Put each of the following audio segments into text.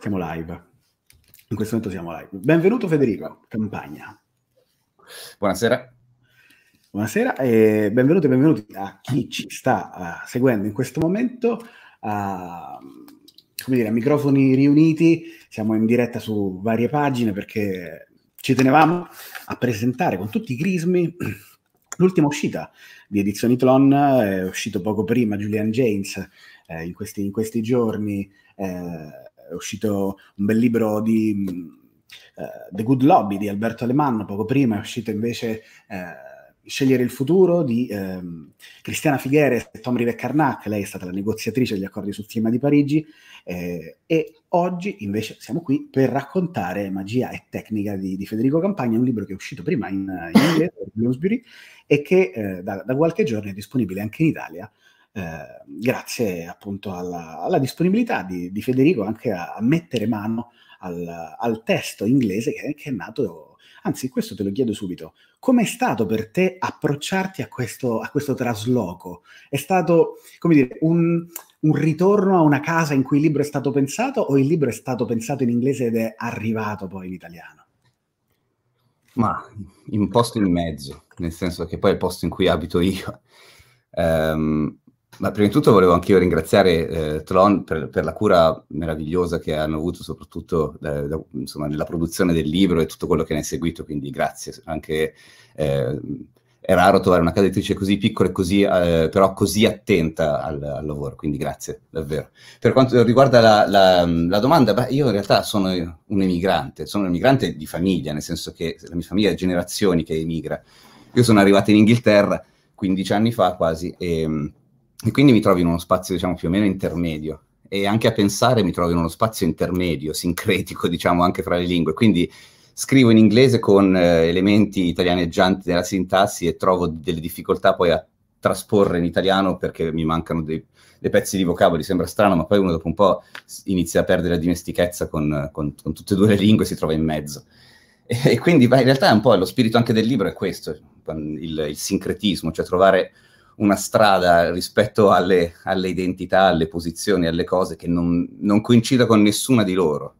Siamo live. In questo momento siamo live. Benvenuto Federico, Campagna. Buonasera. Buonasera e benvenuti e benvenuti a chi ci sta uh, seguendo in questo momento. Uh, come dire, a microfoni riuniti, siamo in diretta su varie pagine perché ci tenevamo a presentare con tutti i crismi l'ultima uscita di Edizioni Tron, è eh, uscito poco prima Julian James eh, in, questi, in, questi, giorni. Eh, è uscito un bel libro di uh, The Good Lobby di Alberto Alemanno, poco prima è uscito invece uh, Scegliere il futuro di uh, Cristiana Figuere e Tom Rivet-Carnac, lei è stata la negoziatrice degli accordi sul clima di Parigi eh, e oggi invece siamo qui per raccontare Magia e tecnica di, di Federico Campagna, un libro che è uscito prima in, in inglese, Bloomsbury, e che eh, da, da qualche giorno è disponibile anche in Italia Ehm, grazie appunto alla, alla disponibilità di, di, Federico anche a, a mettere mano al, al testo inglese che, che, è nato. Anzi, questo te lo chiedo subito. Com'è stato per te approcciarti a questo, a questo trasloco? È stato, come dire, un, un ritorno a una casa in cui il libro è stato pensato o il libro è stato pensato in inglese ed è arrivato poi in italiano? Ma un posto in mezzo, nel senso che poi è il posto in cui abito io. Um, ma prima di tutto volevo anche io ringraziare eh, Tron per, per, la cura meravigliosa che hanno avuto soprattutto eh, da, insomma, nella produzione del libro e tutto quello che ne è seguito, quindi grazie. Anche, eh, è raro trovare una casa editrice così piccola e così, eh, però così attenta al, al, lavoro, quindi grazie davvero. Per quanto riguarda la, la, la domanda, beh, io in realtà sono un emigrante, sono un emigrante di famiglia, nel senso che la mia famiglia ha generazioni che emigra. Io sono arrivato in Inghilterra 15 anni fa quasi e ehm, e quindi mi trovo in uno spazio, diciamo, più o meno intermedio. E anche a pensare mi trovo in uno spazio intermedio, sincretico, diciamo, anche fra le lingue. Quindi scrivo in inglese con eh, elementi italianeggianti nella sintassi e trovo delle difficoltà poi a trasporre in italiano perché mi mancano dei, dei pezzi di vocaboli, sembra strano, ma poi uno dopo un po' inizia a perdere la dimestichezza con, con, con tutte e due le lingue e si trova in mezzo. E, e quindi beh, in realtà è un po' lo spirito anche del libro è questo, il, il sincretismo, cioè trovare una strada rispetto alle, alle, identità, alle posizioni, alle cose che non, non, coincida con nessuna di loro.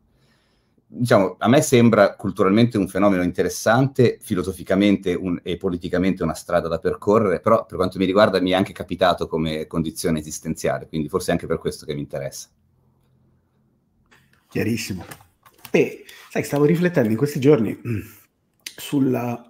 Diciamo, a me sembra culturalmente un fenomeno interessante, filosoficamente un, e politicamente una strada da percorrere, però per quanto mi riguarda mi è anche capitato come condizione esistenziale, quindi forse è anche per questo che mi interessa. Chiarissimo. Beh, sai, stavo riflettendo in questi giorni mm, sulla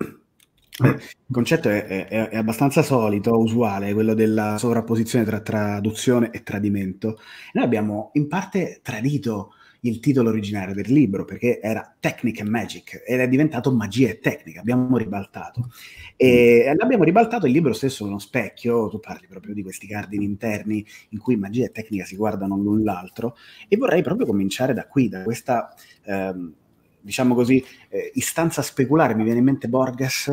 eh, il concetto è, è, è, abbastanza solito, usuale, quello della sovrapposizione tra traduzione e tradimento. Noi abbiamo in parte tradito il titolo originario del libro, perché era Technic and Magic, ed è diventato Magia e Tecnica, abbiamo ribaltato. E l'abbiamo ribaltato, il libro stesso è uno specchio, tu parli proprio di questi cardini interni in cui magia e tecnica si guardano l'un l'altro, e vorrei proprio cominciare da qui, da questa, ehm, diciamo così, eh, istanza speculare, mi viene in mente Borges,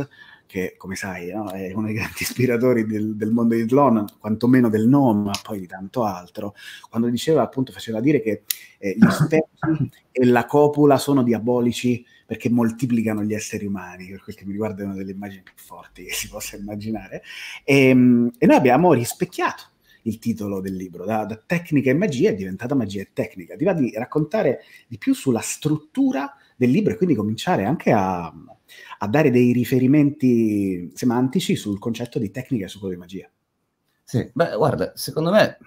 che come sai no, è uno dei grandi ispiratori del, del mondo di Tlon, quantomeno del nome, ma poi di tanto altro, quando diceva appunto, faceva dire che eh, gli specchi e la copula sono diabolici perché moltiplicano gli esseri umani, per quel che mi riguarda è una delle immagini più forti che si possa immaginare, e, ehm, e noi abbiamo rispecchiato il titolo del libro, da, da tecnica e magia è diventata magia e tecnica, ti va di raccontare di più sulla struttura del libro e quindi cominciare anche a a dare dei riferimenti semantici sul concetto di tecnica e su quello di magia. Sì, beh, guarda, secondo me,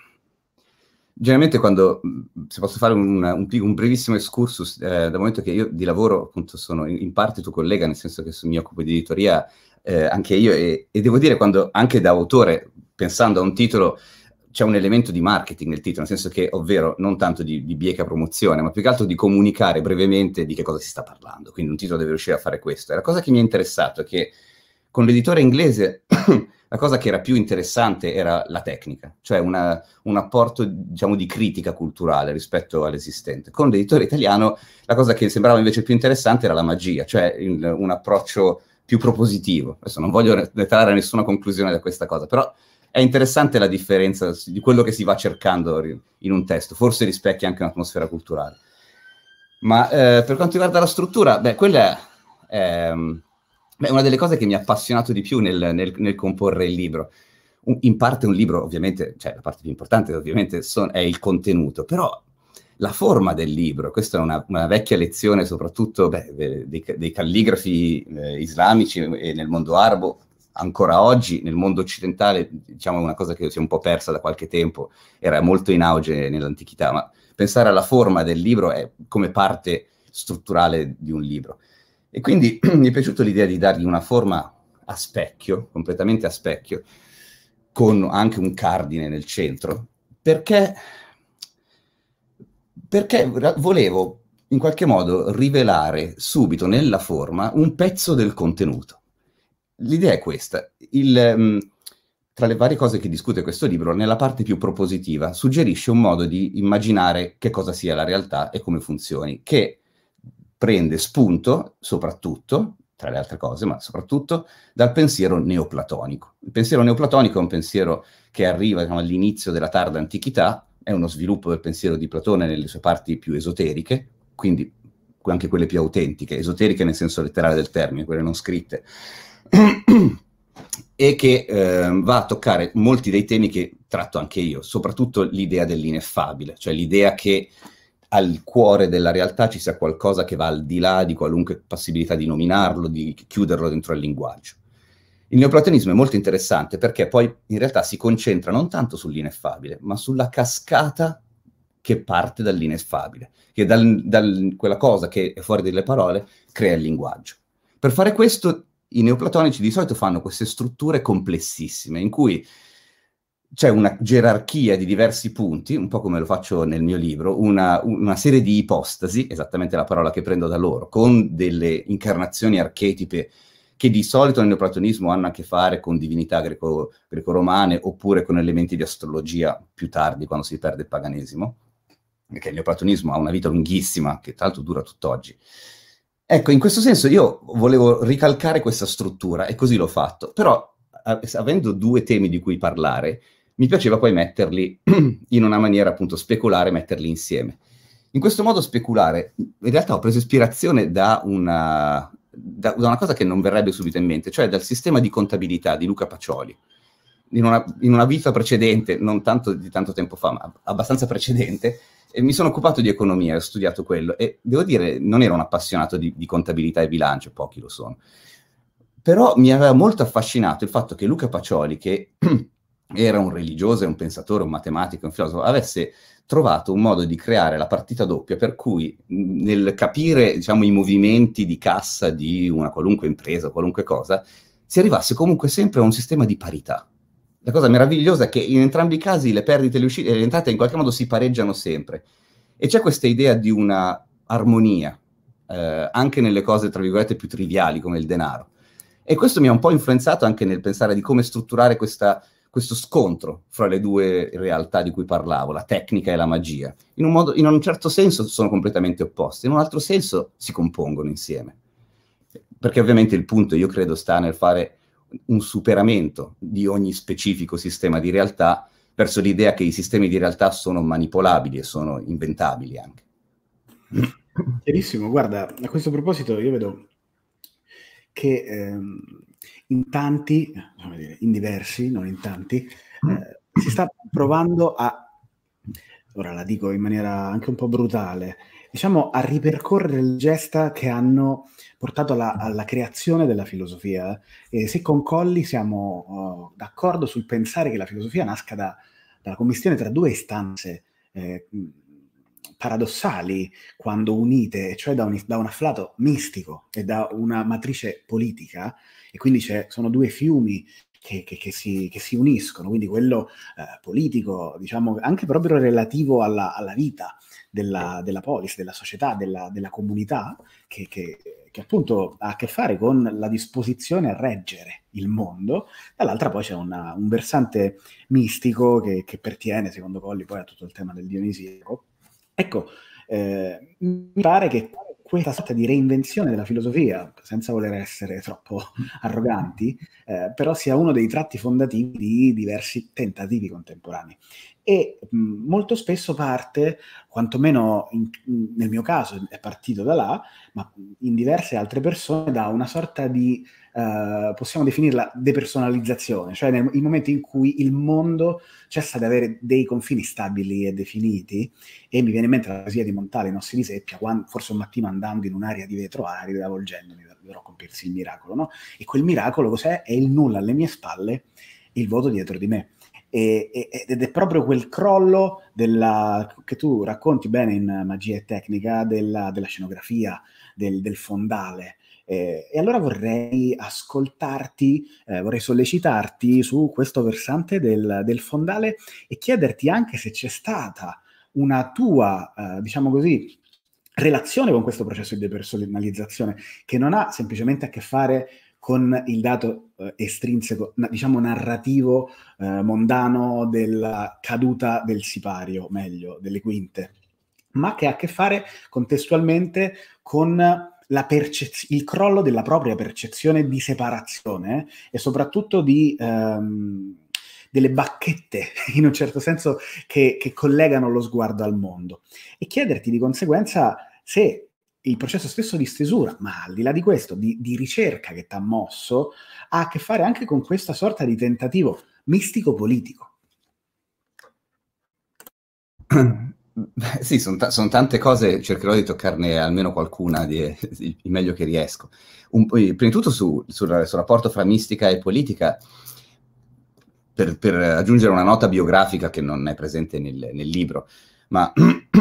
generalmente quando, se posso fare un, un, un brevissimo excursus, eh, dal momento che io di lavoro appunto sono in, in parte tuo collega, nel senso che mi occupo di editoria eh, anche io, e, e devo dire quando anche da autore, pensando a un titolo, c'è un elemento di marketing nel titolo, nel senso che, ovvero, non tanto di, di, bieca promozione, ma più che altro di comunicare brevemente di che cosa si sta parlando. Quindi un titolo deve riuscire a fare questo. E la cosa che mi ha interessato è che con l'editore inglese la cosa che era più interessante era la tecnica, cioè una, un apporto, diciamo, di critica culturale rispetto all'esistente. Con l'editore italiano la cosa che sembrava invece più interessante era la magia, cioè il, un approccio più propositivo. Adesso non voglio trarre nessuna conclusione da questa cosa, però è interessante la differenza di quello che si va cercando in un testo, forse rispecchia anche un'atmosfera culturale. Ma eh, per quanto riguarda la struttura, beh, quella è, è ehm, beh, una delle cose che mi ha appassionato di più nel, nel, nel comporre il libro. Un, in parte un libro, ovviamente, cioè la parte più importante ovviamente son, è il contenuto, però la forma del libro, questa è una, una vecchia lezione soprattutto beh, dei, dei, calligrafi eh, islamici e eh, nel mondo arabo, ancora oggi nel mondo occidentale, diciamo una cosa che si è un po' persa da qualche tempo, era molto in auge nell'antichità, ma pensare alla forma del libro è come parte strutturale di un libro. E quindi mi è piaciuta l'idea di dargli una forma a specchio, completamente a specchio, con anche un cardine nel centro, perché, perché volevo in qualche modo rivelare subito nella forma un pezzo del contenuto l'idea è questa. Il, ehm, tra le varie cose che discute questo libro, nella parte più propositiva, suggerisce un modo di immaginare che cosa sia la realtà e come funzioni, che prende spunto soprattutto, tra le altre cose, ma soprattutto dal pensiero neoplatonico. Il pensiero neoplatonico è un pensiero che arriva diciamo, all'inizio della tarda antichità, è uno sviluppo del pensiero di Platone nelle sue parti più esoteriche, quindi anche quelle più autentiche, esoteriche nel senso letterale del termine, quelle non scritte, e che eh, va a toccare molti dei temi che tratto anche io, soprattutto l'idea dell'ineffabile, cioè l'idea che al cuore della realtà ci sia qualcosa che va al di là di qualunque possibilità di nominarlo, di chiuderlo dentro il linguaggio. Il neoplatonismo è molto interessante perché poi in realtà si concentra non tanto sull'ineffabile, ma sulla cascata che parte dall'ineffabile, che da quella cosa che è fuori delle parole crea il linguaggio. Per fare questo i neoplatonici di solito fanno queste strutture complessissime in cui c'è una gerarchia di diversi punti, un po' come lo faccio nel mio libro, una, una, serie di ipostasi, esattamente la parola che prendo da loro, con delle incarnazioni archetipe che di solito nel neoplatonismo hanno a che fare con divinità greco, greco-romane oppure con elementi di astrologia più tardi, quando si perde il paganesimo, perché il neoplatonismo ha una vita lunghissima, che tra l'altro dura tutt'oggi. Ecco, in questo senso io volevo ricalcare questa struttura e così l'ho fatto, però avendo due temi di cui parlare, mi piaceva poi metterli in una maniera appunto speculare, metterli insieme. In questo modo speculare, in realtà ho preso ispirazione da una, da, da una cosa che non verrebbe subito in mente, cioè dal sistema di contabilità di Luca Pacioli in una, in una vita precedente, non tanto di tanto tempo fa, ma abbastanza precedente, mi sono occupato di economia, ho studiato quello e devo dire non ero un appassionato di, di, contabilità e bilancio, pochi lo sono. Però mi aveva molto affascinato il fatto che Luca Pacioli, che era un religioso, un pensatore, un matematico, un filosofo, avesse trovato un modo di creare la partita doppia per cui nel capire diciamo, i movimenti di cassa di una qualunque impresa, qualunque cosa, si arrivasse comunque sempre a un sistema di parità la cosa meravigliosa è che in entrambi i casi le perdite e le, uscite, le entrate in qualche modo si pareggiano sempre. E c'è questa idea di una armonia, eh, anche nelle cose, tra virgolette, più triviali come il denaro. E questo mi ha un po' influenzato anche nel pensare di come strutturare questa, questo scontro fra le due realtà di cui parlavo, la tecnica e la magia. In un, modo, in un certo senso sono completamente opposte, in un altro senso si compongono insieme. Perché ovviamente il punto, io credo, sta nel fare un superamento di ogni specifico sistema di realtà verso l'idea che i sistemi di realtà sono manipolabili e sono inventabili anche. Chiarissimo, guarda, a questo proposito io vedo che ehm, in tanti, dire, in diversi, non in tanti, mm. eh, si sta provando a, ora la dico in maniera anche un po' brutale, diciamo a ripercorrere il gesta che hanno portato alla, alla creazione della filosofia. Eh, e se con Colli siamo uh, d'accordo sul pensare che la filosofia nasca da, dalla commissione tra due istanze eh, paradossali quando unite, cioè da un, da un, afflato mistico e da una matrice politica, e quindi sono due fiumi che, che, che, si, che, si, uniscono, quindi quello eh, politico, diciamo, anche proprio relativo alla, alla vita della, della, polis, della società, della, della comunità, che, che appunto ha a che fare con la disposizione a reggere il mondo, dall'altra poi c'è una, un versante mistico che, che pertiene, secondo Colli, poi a tutto il tema del Dionisiaco. Ecco, eh, mi pare che questa sorta di reinvenzione della filosofia, senza voler essere troppo arroganti, eh, però sia uno dei tratti fondativi di diversi tentativi contemporanei. E mh, molto spesso parte quantomeno in, nel mio caso è partito da là, ma in diverse altre persone da una sorta di, eh, possiamo definirla, depersonalizzazione, cioè nel, momento in cui il mondo cessa di avere dei confini stabili e definiti, e mi viene in mente la poesia di Montale, non si riseppia, quando, forse un mattino andando in un'area di vetro arida, avvolgendomi, dovrò compirsi il miracolo, no? E quel miracolo cos'è? È il nulla alle mie spalle, il vuoto dietro di me e, e, ed è proprio quel crollo della, che tu racconti bene in Magia e Tecnica della, della scenografia, del, del fondale. Eh, e allora vorrei ascoltarti, eh, vorrei sollecitarti su questo versante del, del, fondale e chiederti anche se c'è stata una tua, eh, diciamo così, relazione con questo processo di depersonalizzazione che non ha semplicemente a che fare con il dato eh, estrinseco, diciamo narrativo eh, mondano della caduta del sipario, meglio, delle quinte, ma che ha a che fare contestualmente con Percez- il crollo della propria percezione di separazione e soprattutto di, ehm, delle bacchette, in un certo senso, che, che collegano lo sguardo al mondo. E chiederti di conseguenza se il processo stesso di stesura, ma al di là di questo, di, di ricerca che ti ha mosso, ha a che fare anche con questa sorta di tentativo mistico-politico. Sì, sono ta- son tante cose, cercherò di toccarne almeno qualcuna di, di, il meglio che riesco. Un, prima di tutto su, sul, sul, rapporto fra mistica e politica, per, per, aggiungere una nota biografica che non è presente nel, nel libro, ma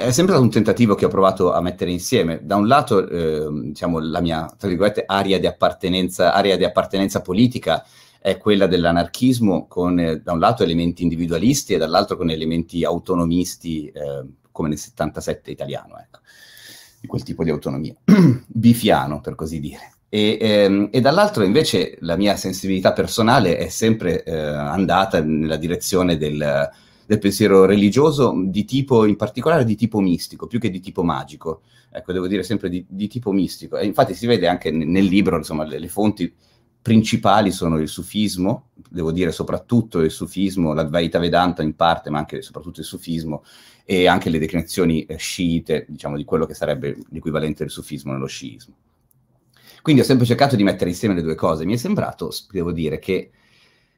è sempre stato un tentativo che ho provato a mettere insieme. Da un lato, eh, diciamo, la mia, tra virgolette, area di appartenenza, area di appartenenza politica è quella dell'anarchismo con, eh, da un lato, elementi individualisti e dall'altro con elementi autonomisti, eh, come nel 77 italiano, ecco, di quel tipo di autonomia, bifiano, per così dire. E, ehm, e, dall'altro invece la mia sensibilità personale è sempre eh, andata nella direzione del del pensiero religioso di tipo, in particolare di tipo mistico, più che di tipo magico. Ecco, devo dire sempre di, di tipo mistico. E infatti si vede anche nel, nel libro, insomma, le, le fonti principali sono il sufismo, devo dire soprattutto il sufismo, l'Advaita Vedanta in parte, ma anche soprattutto il sufismo e anche le declinazioni eh, sciite, diciamo di quello che sarebbe l'equivalente del sufismo nello sciismo. Quindi ho sempre cercato di mettere insieme le due cose, mi è sembrato, devo dire, che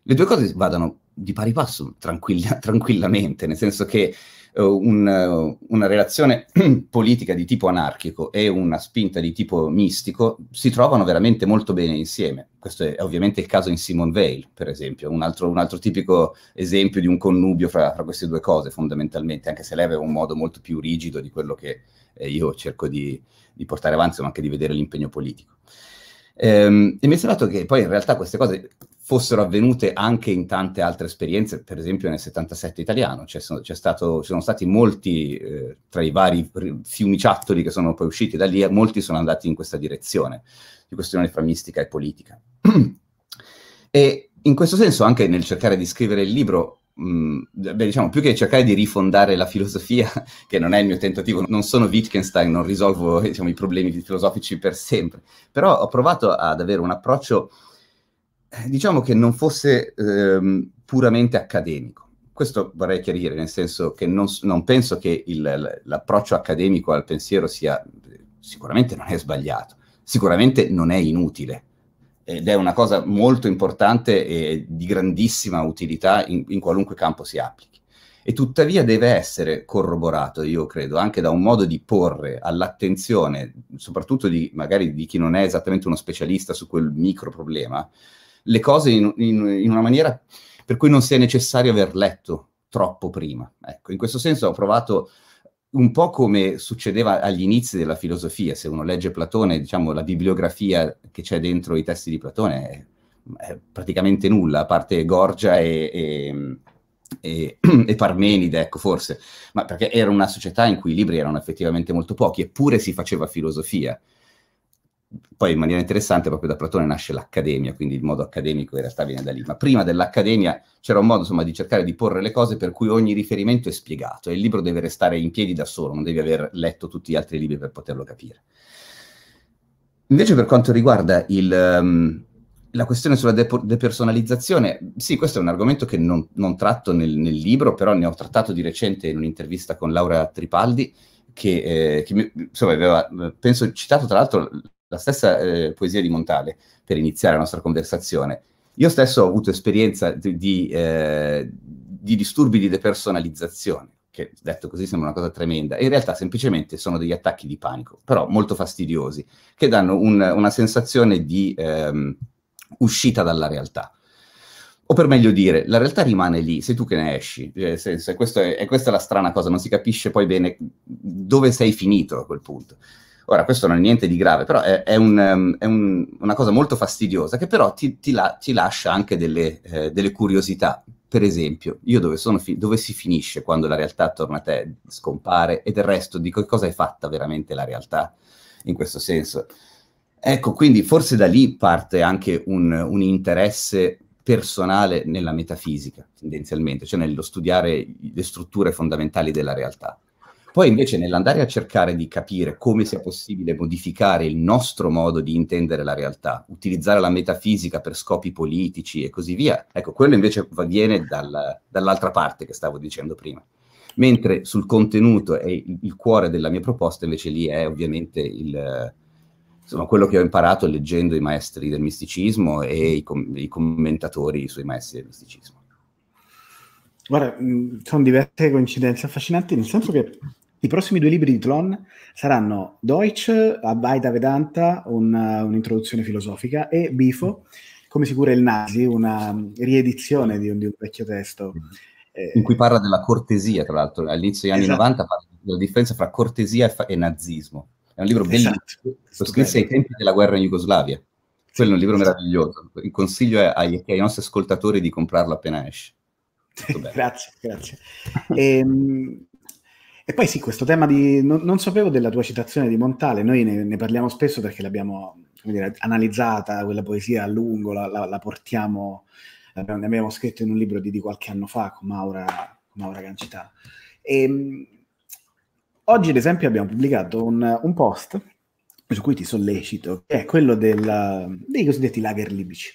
le due cose vadano di pari passo tranquilla, tranquillamente, nel senso che uh, un, uh, una relazione politica di tipo anarchico e una spinta di tipo mistico si trovano veramente molto bene insieme. Questo è, è ovviamente il caso in Simone Veil, per esempio, un altro, un altro, tipico esempio di un connubio fra, fra, queste due cose fondamentalmente, anche se lei aveva un modo molto più rigido di quello che eh, io cerco di, di portare avanti, ma anche di vedere l'impegno politico. Ehm, e mi è sembrato che poi in realtà queste cose fossero avvenute anche in tante altre esperienze, per esempio nel 77 italiano, c'è, c'è stato, ci sono stati molti, eh, tra i vari fiumiciattoli che sono poi usciti da lì, molti sono andati in questa direzione, di questione fra mistica e politica. e in questo senso anche nel cercare di scrivere il libro, mh, mm, beh, diciamo, più che cercare di rifondare la filosofia, che non è il mio tentativo, non sono Wittgenstein, non risolvo diciamo, i problemi filosofici per sempre, però ho provato ad avere un approccio eh, diciamo che non fosse ehm, puramente accademico. Questo vorrei chiarire, nel senso che non, non penso che il, l'approccio accademico al pensiero sia sicuramente non è sbagliato, sicuramente non è inutile ed è una cosa molto importante e di grandissima utilità in, in qualunque campo si applichi. E tuttavia deve essere corroborato, io credo, anche da un modo di porre all'attenzione, soprattutto di, magari di chi non è esattamente uno specialista su quel micro problema, le cose in, in, in una maniera per cui non sia necessario aver letto troppo prima. Ecco, in questo senso ho provato un po' come succedeva agli inizi della filosofia, se uno legge Platone, diciamo la bibliografia che c'è dentro i testi di Platone è, è praticamente nulla, a parte Gorgia e, e e, e, Parmenide, ecco forse, ma perché era una società in cui i libri erano effettivamente molto pochi, eppure si faceva filosofia poi in maniera interessante proprio da Platone nasce l'accademia, quindi il modo accademico in realtà viene da lì, ma prima dell'accademia c'era un modo insomma di cercare di porre le cose per cui ogni riferimento è spiegato e il libro deve restare in piedi da solo, non devi aver letto tutti gli altri libri per poterlo capire. Invece per quanto riguarda il, um, la questione sulla de- depersonalizzazione, sì, questo è un argomento che non, non tratto nel, nel libro, però ne ho trattato di recente in un'intervista con Laura Tripaldi, che, eh, che mi, insomma, aveva, eh, penso, citato tra l'altro la stessa eh, poesia di Montale per iniziare la nostra conversazione. Io stesso ho avuto esperienza di, di, eh, di disturbi di depersonalizzazione, che detto così sembra una cosa tremenda, in realtà semplicemente sono degli attacchi di panico, però molto fastidiosi, che danno un, una sensazione di ehm, uscita dalla realtà. O per meglio dire, la realtà rimane lì, sei tu che ne esci. Nel eh, senso, è, questa è la strana cosa, non si capisce poi bene dove sei finito a quel punto. Ora, questo non è niente di grave, però è, è, un, ehm, è un, una cosa molto fastidiosa che però ti, ti, la, ti lascia anche delle, eh, delle, curiosità. Per esempio, io dove, fi- dove, si finisce quando la realtà attorno a te, scompare, e del resto di co- cosa è fatta veramente la realtà in questo senso. Ecco, quindi forse da lì parte anche un, un interesse personale nella metafisica, tendenzialmente, cioè nello studiare le strutture fondamentali della realtà. Poi invece nell'andare a cercare di capire come sia possibile modificare il nostro modo di intendere la realtà, utilizzare la metafisica per scopi politici e così via, ecco, quello invece viene dal, dall'altra parte che stavo dicendo prima. Mentre sul contenuto e il cuore della mia proposta invece lì è ovviamente il, insomma, quello che ho imparato leggendo i maestri del misticismo e i, com- i commentatori sui maestri del misticismo. Guarda, mm, sono diverse coincidenze affascinanti, nel senso che i prossimi due libri di Tlon saranno Deutsch, Abbaida Vedanta, una, eh, un'introduzione filosofica, e Bifo, come si cura il nazi, una riedizione di un, di un vecchio testo. Mm. Eh, in cui parla della cortesia, tra l'altro, all'inizio degli esatto. anni 90 parla della differenza tra cortesia e, fa- e nazismo. È un libro bellissimo, esatto. lo scrisse ai tempi della guerra in Jugoslavia. Quello è un libro meraviglioso. Il consiglio è agli, ai nostri ascoltatori di comprarlo appena esce. grazie, grazie. E, ehm, e poi sì, questo tema di... Non, non sapevo della tua citazione di Montale, noi ne, ne parliamo spesso perché l'abbiamo dire, analizzata, quella poesia a lungo, la, la, la portiamo, l'abbiamo, ne abbiamo scritto in un libro di, di qualche anno fa con Maura, con Maura Cancità. E, ehm, oggi ad esempio abbiamo pubblicato un, un post su cui ti sollecito, che è quello della, dei cosiddetti lager libici,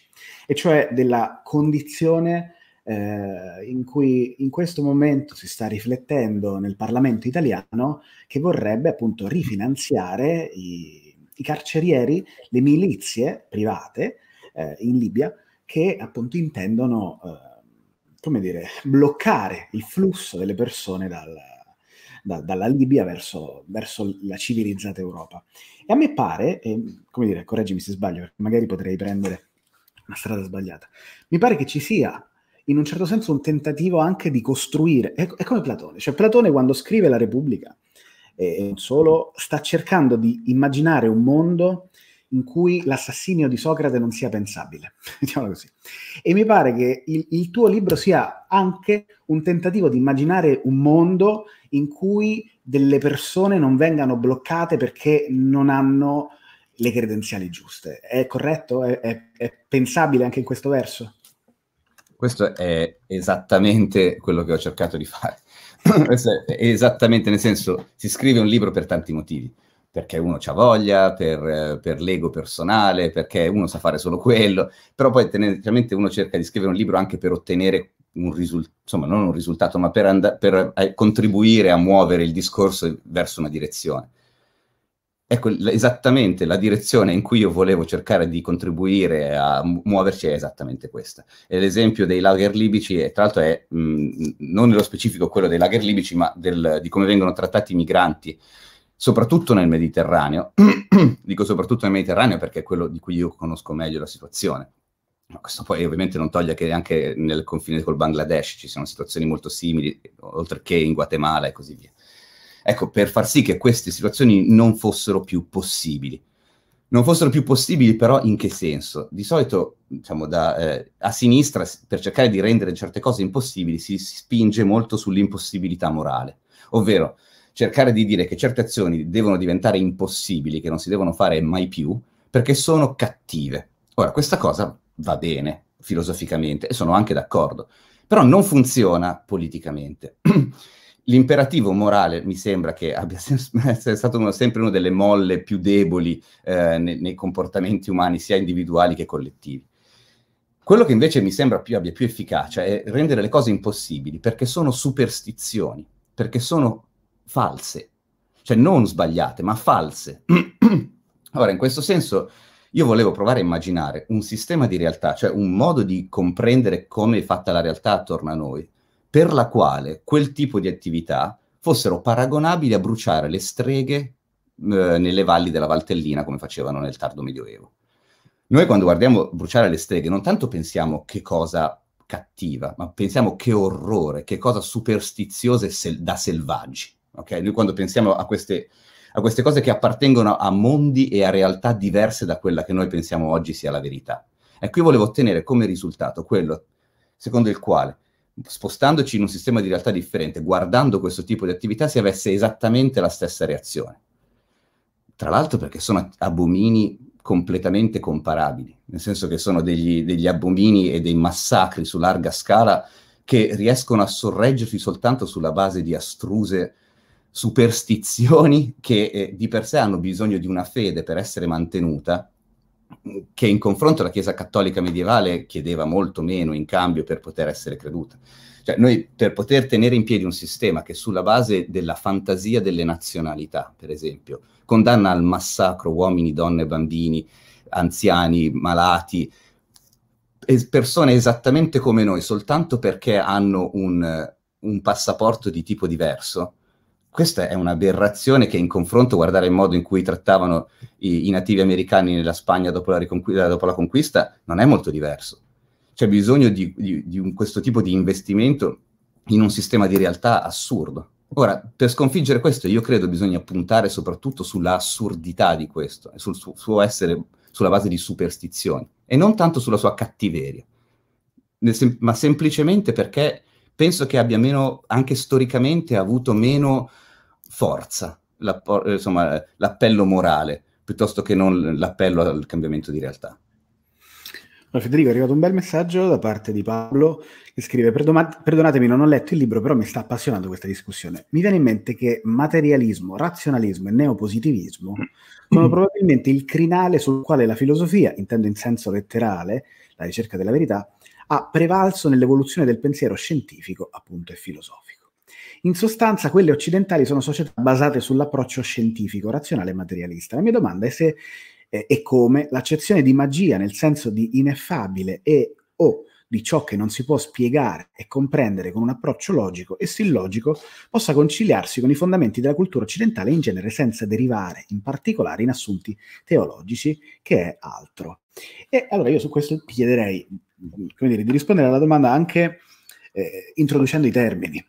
e cioè della condizione eh, in cui in questo momento si sta riflettendo nel Parlamento italiano che vorrebbe appunto rifinanziare i, i carcerieri, le milizie private eh, in Libia che appunto intendono, eh, come dire, bloccare il flusso delle persone dal, da, dalla Libia verso, verso, la civilizzata Europa. E a me pare, e, come dire, correggimi se sbaglio, perché magari potrei prendere una strada sbagliata, mi pare che ci sia in un certo senso un tentativo anche di costruire, è, è come Platone, cioè Platone quando scrive la Repubblica, e eh, eh, non solo, sta cercando di immaginare un mondo in cui l'assassinio di Socrate non sia pensabile, diciamo così. E mi pare che il, il tuo libro sia anche un tentativo di immaginare un mondo in cui delle persone non vengano bloccate perché non hanno le credenziali giuste. È corretto? È, è, è pensabile anche in questo verso? questo è esattamente quello che ho cercato di fare. questo è esattamente nel senso, si scrive un libro per tanti motivi, perché uno ha voglia, per, per, l'ego personale, perché uno sa fare solo quello, però poi tendenzialmente uno cerca di scrivere un libro anche per ottenere un risultato, insomma non un risultato, ma per, and- per eh, contribuire a muovere il discorso verso una direzione. Ecco, esattamente la direzione in cui io volevo cercare di contribuire a muoverci è esattamente questa. E l'esempio dei lager libici, è, tra l'altro è mh, non nello specifico quello dei lager libici, ma del, di come vengono trattati i migranti, soprattutto nel Mediterraneo. Dico soprattutto nel Mediterraneo perché è quello di cui io conosco meglio la situazione. Ma questo poi ovviamente non toglie che anche nel confine col Bangladesh ci siano situazioni molto simili, oltre che in Guatemala e così via. Ecco, per far sì che queste situazioni non fossero più possibili. Non fossero più possibili però in che senso? Di solito, diciamo, da, eh, a sinistra, per cercare di rendere certe cose impossibili, si, si spinge molto sull'impossibilità morale, ovvero cercare di dire che certe azioni devono diventare impossibili, che non si devono fare mai più, perché sono cattive. Ora, questa cosa va bene filosoficamente e sono anche d'accordo, però non funziona politicamente. L'imperativo morale mi sembra che abbia sia stato uno, sempre una delle molle più deboli eh, nei, nei, comportamenti umani, sia individuali che collettivi. Quello che invece mi sembra più, abbia più efficacia è rendere le cose impossibili, perché sono superstizioni, perché sono false, cioè non sbagliate, ma false. Ora, in questo senso, io volevo provare a immaginare un sistema di realtà, cioè un modo di comprendere come è fatta la realtà attorno a noi, per la quale quel tipo di attività fossero paragonabili a bruciare le streghe eh, nelle valli della Valtellina come facevano nel tardo Medioevo. Noi quando guardiamo bruciare le streghe non tanto pensiamo che cosa cattiva, ma pensiamo che orrore, che cosa superstiziosa sel- da selvaggi. Okay? Noi quando pensiamo a queste, a queste cose che appartengono a mondi e a realtà diverse da quella che noi pensiamo oggi sia la verità. E ecco, qui volevo ottenere come risultato quello secondo il quale spostandoci in un sistema di realtà differente, guardando questo tipo di attività, si avesse esattamente la stessa reazione. Tra l'altro perché sono abomini completamente comparabili, nel senso che sono degli, degli abomini e dei massacri su larga scala che riescono a sorreggersi soltanto sulla base di astruse superstizioni che eh, di per sé hanno bisogno di una fede per essere mantenuta che in confronto la Chiesa cattolica medievale chiedeva molto meno in cambio per poter essere creduta. Cioè, noi per poter tenere in piedi un sistema che sulla base della fantasia delle nazionalità, per esempio, condanna al massacro uomini, donne, bambini, anziani, malati, persone esattamente come noi, soltanto perché hanno un, un passaporto di tipo diverso, questa è un'aberrazione che in confronto guardare il modo in cui trattavano i, i nativi americani nella Spagna dopo la, dopo la, conquista non è molto diverso. C'è bisogno di, di, di un, questo tipo di investimento in un sistema di realtà assurdo. Ora, per sconfiggere questo, io credo bisogna puntare soprattutto sulla assurdità di questo, sul suo, suo essere sulla base di superstizioni e non tanto sulla sua cattiveria, sem- ma semplicemente perché penso che abbia meno, anche storicamente, avuto meno forza, la, eh, insomma, l'appello morale, piuttosto che non l'appello al cambiamento di realtà. Allora, Federico, è arrivato un bel messaggio da parte di Paolo che scrive: Perdonatemi, non ho letto il libro, però mi sta appassionando questa discussione. Mi viene in mente che materialismo, razionalismo e neopositivismo sono probabilmente il crinale sul quale la filosofia, intendo in senso letterale, la ricerca della verità, ha prevalso nell'evoluzione del pensiero scientifico, appunto, e filosofico. In sostanza, quelle occidentali sono società basate sull'approccio scientifico, razionale e materialista. La mia domanda è se eh, e come l'accezione di magia, nel senso di ineffabile e o di ciò che non si può spiegare e comprendere con un approccio logico e sillogico possa conciliarsi con i fondamenti della cultura occidentale in genere senza derivare, in particolare in assunti teologici, che è altro. E allora io su questo ti chiederei dire, di rispondere alla domanda anche eh, introducendo i termini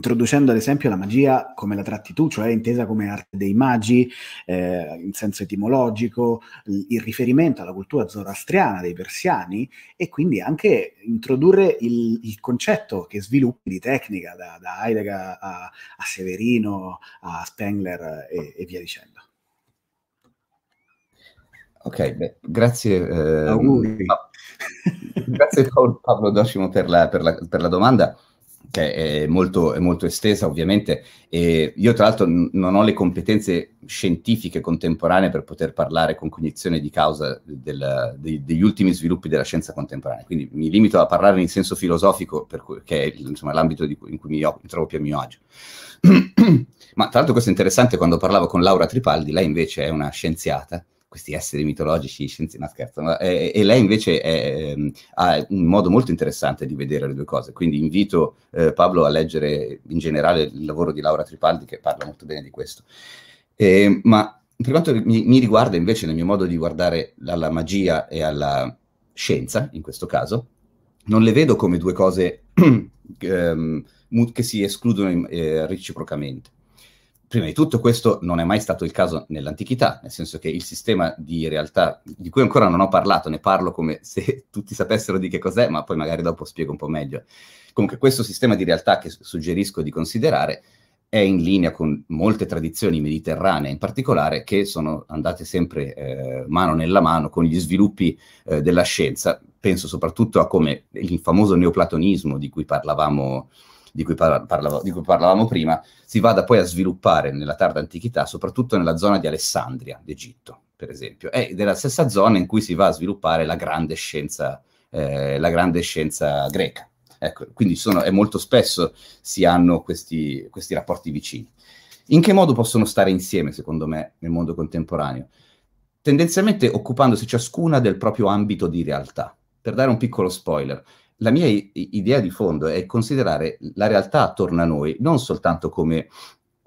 introducendo ad esempio la magia come la tratti tu, cioè intesa come arte dei magi, eh, in senso etimologico, il riferimento alla cultura zoroastriana dei persiani e quindi anche introdurre il, il concetto che sviluppi di tecnica da, da Heidegger a, a, Severino, a Spengler e, e via dicendo. Ok, beh, grazie. Eh, auguri. grazie Paolo, Paolo Docimo per la, per la, per la domanda che è molto, è molto estesa ovviamente, e io tra l'altro n- non ho le competenze scientifiche contemporanee per poter parlare con cognizione di causa del, de- degli ultimi sviluppi della scienza contemporanea, quindi mi limito a parlare in senso filosofico, cui, che è insomma, l'ambito cui, in cui mi, mi trovo più a mio agio. Ma tra l'altro questo è interessante, quando parlavo con Laura Tripaldi, lei invece è una scienziata, questi esseri mitologici, scienze, no scherzo, ma, eh, e lei invece è, eh, ha un modo molto interessante di vedere le due cose, quindi invito eh, Pablo a leggere in generale il lavoro di Laura Tripaldi che parla molto bene di questo. Ehm, ma per quanto mi, mi, riguarda invece nel mio modo di guardare alla magia e alla scienza, in questo caso, non le vedo come due cose ehm, che si escludono eh, reciprocamente prima di tutto questo non è mai stato il caso nell'antichità, nel senso che il sistema di realtà di cui ancora non ho parlato, ne parlo come se tutti sapessero di che cos'è, ma poi magari dopo spiego un po' meglio. Comunque questo sistema di realtà che suggerisco di considerare è in linea con molte tradizioni mediterranee in particolare che sono andate sempre eh, mano nella mano con gli sviluppi eh, della scienza. Penso soprattutto a come il famoso neoplatonismo di cui parlavamo eh, di cui, parla- parlavo, di cui parlavamo prima, si vada poi a sviluppare nella tarda antichità, soprattutto nella zona di Alessandria, d'Egitto, per esempio, è della stessa zona in cui si va a sviluppare la grande scienza, eh, la grande scienza greca. Ecco, quindi sono, è molto spesso si hanno questi, questi rapporti vicini. In che modo possono stare insieme, secondo me, nel mondo contemporaneo? Tendenzialmente occupandosi ciascuna del proprio ambito di realtà. Per dare un piccolo spoiler, la mia idea di fondo è considerare la realtà attorno a noi non soltanto come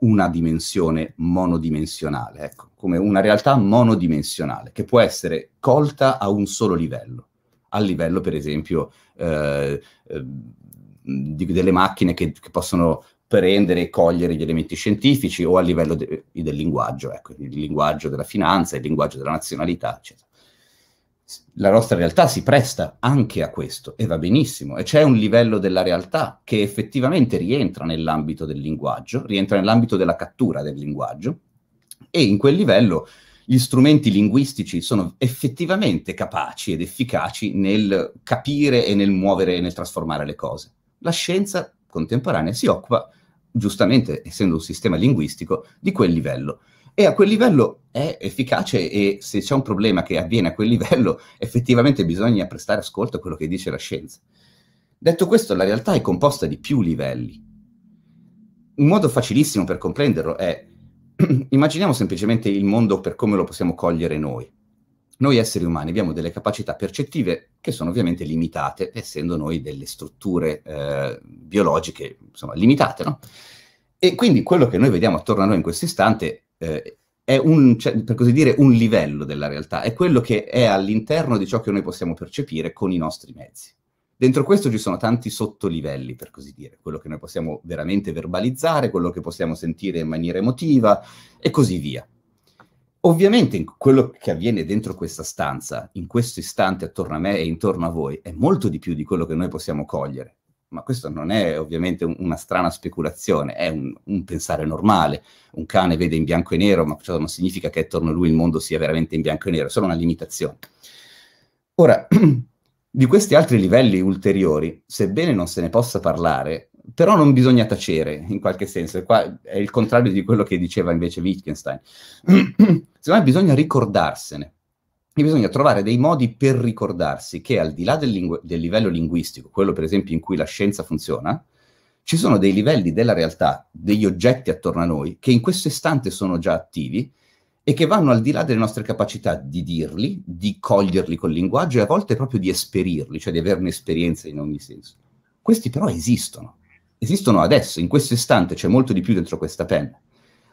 una dimensione monodimensionale, ecco, come una realtà monodimensionale che può essere colta a un solo livello, a livello per esempio eh, eh di, delle macchine che, che, possono prendere e cogliere gli elementi scientifici o a livello de, del linguaggio, ecco, il linguaggio della finanza, il linguaggio della nazionalità, eccetera la nostra realtà si presta anche a questo e va benissimo. E c'è un livello della realtà che effettivamente rientra nell'ambito del linguaggio, rientra nell'ambito della cattura del linguaggio e in quel livello gli strumenti linguistici sono effettivamente capaci ed efficaci nel capire e nel muovere e nel trasformare le cose. La scienza contemporanea si occupa, giustamente essendo un sistema linguistico, di quel livello e a quel livello è efficace e se c'è un problema che avviene a quel livello effettivamente bisogna prestare ascolto a quello che dice la scienza. Detto questo, la realtà è composta di più livelli. Un modo facilissimo per comprenderlo è immaginiamo semplicemente il mondo per come lo possiamo cogliere noi. Noi esseri umani abbiamo delle capacità percettive che sono ovviamente limitate, essendo noi delle strutture eh, biologiche, insomma, limitate, no? E quindi quello che noi vediamo attorno a noi in questo istante eh, è un, cioè, per così dire, un livello della realtà, è quello che è all'interno di ciò che noi possiamo percepire con i nostri mezzi. Dentro questo ci sono tanti sottolivelli, per così dire, quello che noi possiamo veramente verbalizzare, quello che possiamo sentire in maniera emotiva e così via. Ovviamente quello che avviene dentro questa stanza, in questo istante attorno a me e intorno a voi, è molto di più di quello che noi possiamo cogliere ma questo non è ovviamente un, una strana speculazione, è un, un, pensare normale. Un cane vede in bianco e nero, ma ciò non significa che attorno a lui il mondo sia veramente in bianco e nero, è solo una limitazione. Ora, di questi altri livelli ulteriori, sebbene non se ne possa parlare, però non bisogna tacere in qualche senso, qua è il contrario di quello che diceva invece Wittgenstein. Secondo me bisogna ricordarsene, e bisogna trovare dei modi per ricordarsi che al di là del, lingu- del, livello linguistico, quello per esempio in cui la scienza funziona, ci sono dei livelli della realtà, degli oggetti attorno a noi, che in questo istante sono già attivi e che vanno al di là delle nostre capacità di dirli, di coglierli col linguaggio e a volte proprio di esperirli, cioè di averne esperienza in ogni senso. Questi però esistono, esistono adesso, in questo istante c'è molto di più dentro questa penna.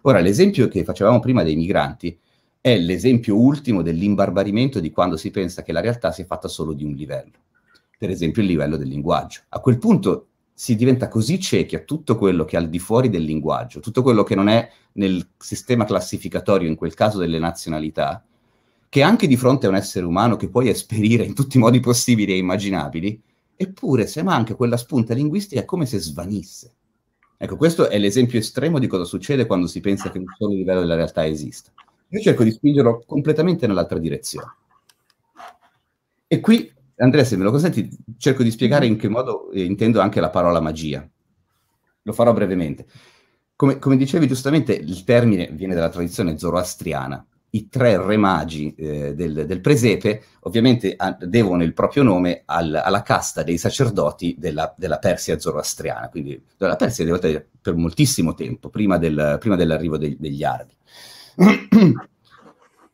Ora, l'esempio che facevamo prima dei migranti, è l'esempio ultimo dell'imbarbarimento di quando si pensa che la realtà sia fatta solo di un livello, per esempio il livello del linguaggio. A quel punto si diventa così ciechi a tutto quello che è al di fuori del linguaggio, tutto quello che non è nel sistema classificatorio, in quel caso delle nazionalità, che anche di fronte a un essere umano che puoi esperire in tutti i modi possibili e immaginabili, eppure se manca quella spunta linguistica è come se svanisse. Ecco, questo è l'esempio estremo di cosa succede quando si pensa che un solo livello della realtà esista. Io cerco di spingerlo completamente nell'altra direzione. E qui, Andrea, se me lo consenti, cerco di spiegare in che modo eh, intendo anche la parola magia. Lo farò brevemente. Come, come, dicevi giustamente, il termine viene dalla tradizione zoroastriana. I tre re magi eh, del, del, presepe ovviamente a, devono il proprio nome al, alla casta dei sacerdoti della, della Persia zoroastriana, quindi la Persia è devota per moltissimo tempo, prima, del, prima dell'arrivo dei, degli arabi.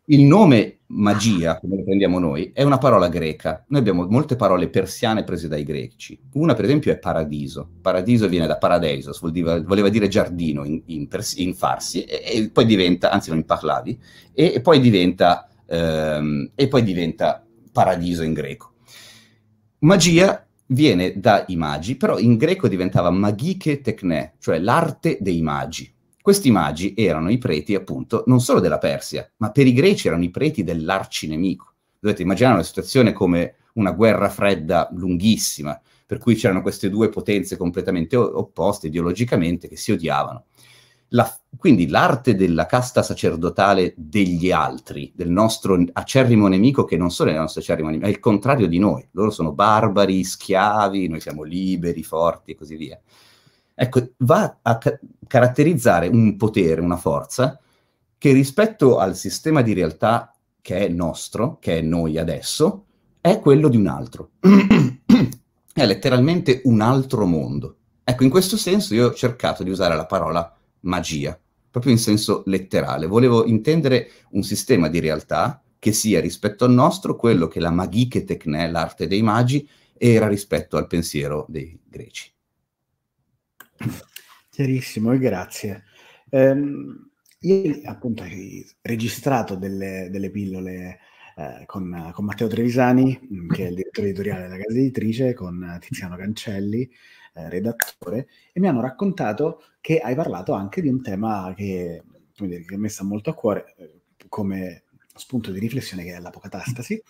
Il nome magia, come lo prendiamo noi, è una parola greca. Noi abbiamo molte parole persiane prese dai greci. Una, per esempio, è paradiso. Paradiso viene da paradeisos, voleva dire giardino in, in, in farsi, e, e, poi diventa, anzi non in parlavi, e, e, poi diventa, ehm, e poi diventa paradiso in greco. Magia viene dai magi, però in greco diventava magiche tecne, cioè l'arte dei magi questi magi erano i preti, appunto, non solo della Persia, ma per i greci erano i preti dell'arcinemico. Dovete immaginare una situazione come una guerra fredda lunghissima, per cui c'erano queste due potenze completamente opposte ideologicamente che si odiavano. La, quindi l'arte della casta sacerdotale degli altri, del nostro acerrimo nemico, che non solo è il nostro acerrimo nemico, è il contrario di noi. Loro sono barbari, schiavi, noi siamo liberi, forti e così via. Ecco, va a ca- caratterizzare un potere, una forza, che rispetto al sistema di realtà che è nostro, che è noi adesso, è quello di un altro. è letteralmente un altro mondo. Ecco, in questo senso io ho cercato di usare la parola magia, proprio in senso letterale. Volevo intendere un sistema di realtà che sia rispetto al nostro quello che la magiche tecnè, l'arte dei magi, era rispetto al pensiero dei greci. Chiarissimo grazie. Um, ieri appunto hai registrato delle, delle pillole eh, con, con, Matteo Trevisani, che è il direttore editoriale della casa editrice, con Tiziano Cancelli, eh, redattore, e mi hanno raccontato che hai parlato anche di un tema che, dire, che mi sta molto a cuore eh, come spunto di riflessione, che è l'apocatastasi.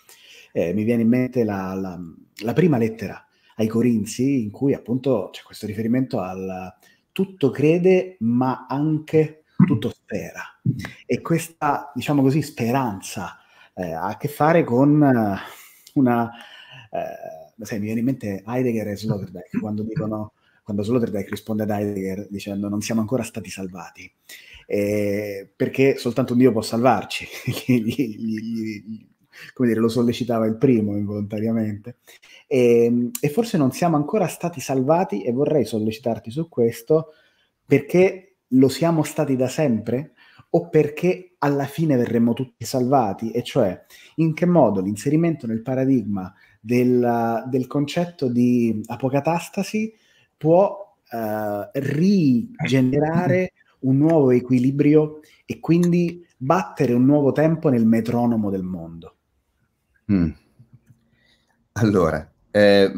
Eh, mi viene in mente la, la, la prima lettera ai Corinzi, in cui appunto c'è questo riferimento al tutto crede, ma anche tutto spera. E questa, diciamo così, speranza eh, ha a che fare con eh, una... Eh, sai, mi viene in mente Heidegger e Sloterdijk, quando dicono quando Sloterdijk risponde ad Heidegger dicendo non siamo ancora stati salvati, eh, perché soltanto Dio può salvarci, gli, gli, gli, come dire, lo sollecitava il primo involontariamente. E, ehm, e forse non siamo ancora stati salvati e vorrei sollecitarti su questo perché lo siamo stati da sempre o perché alla fine verremo tutti salvati, e cioè in che modo l'inserimento nel paradigma del, del concetto di apocatastasi può eh, rigenerare un nuovo equilibrio e quindi battere un nuovo tempo nel metronomo del mondo. Mm. Allora, eh,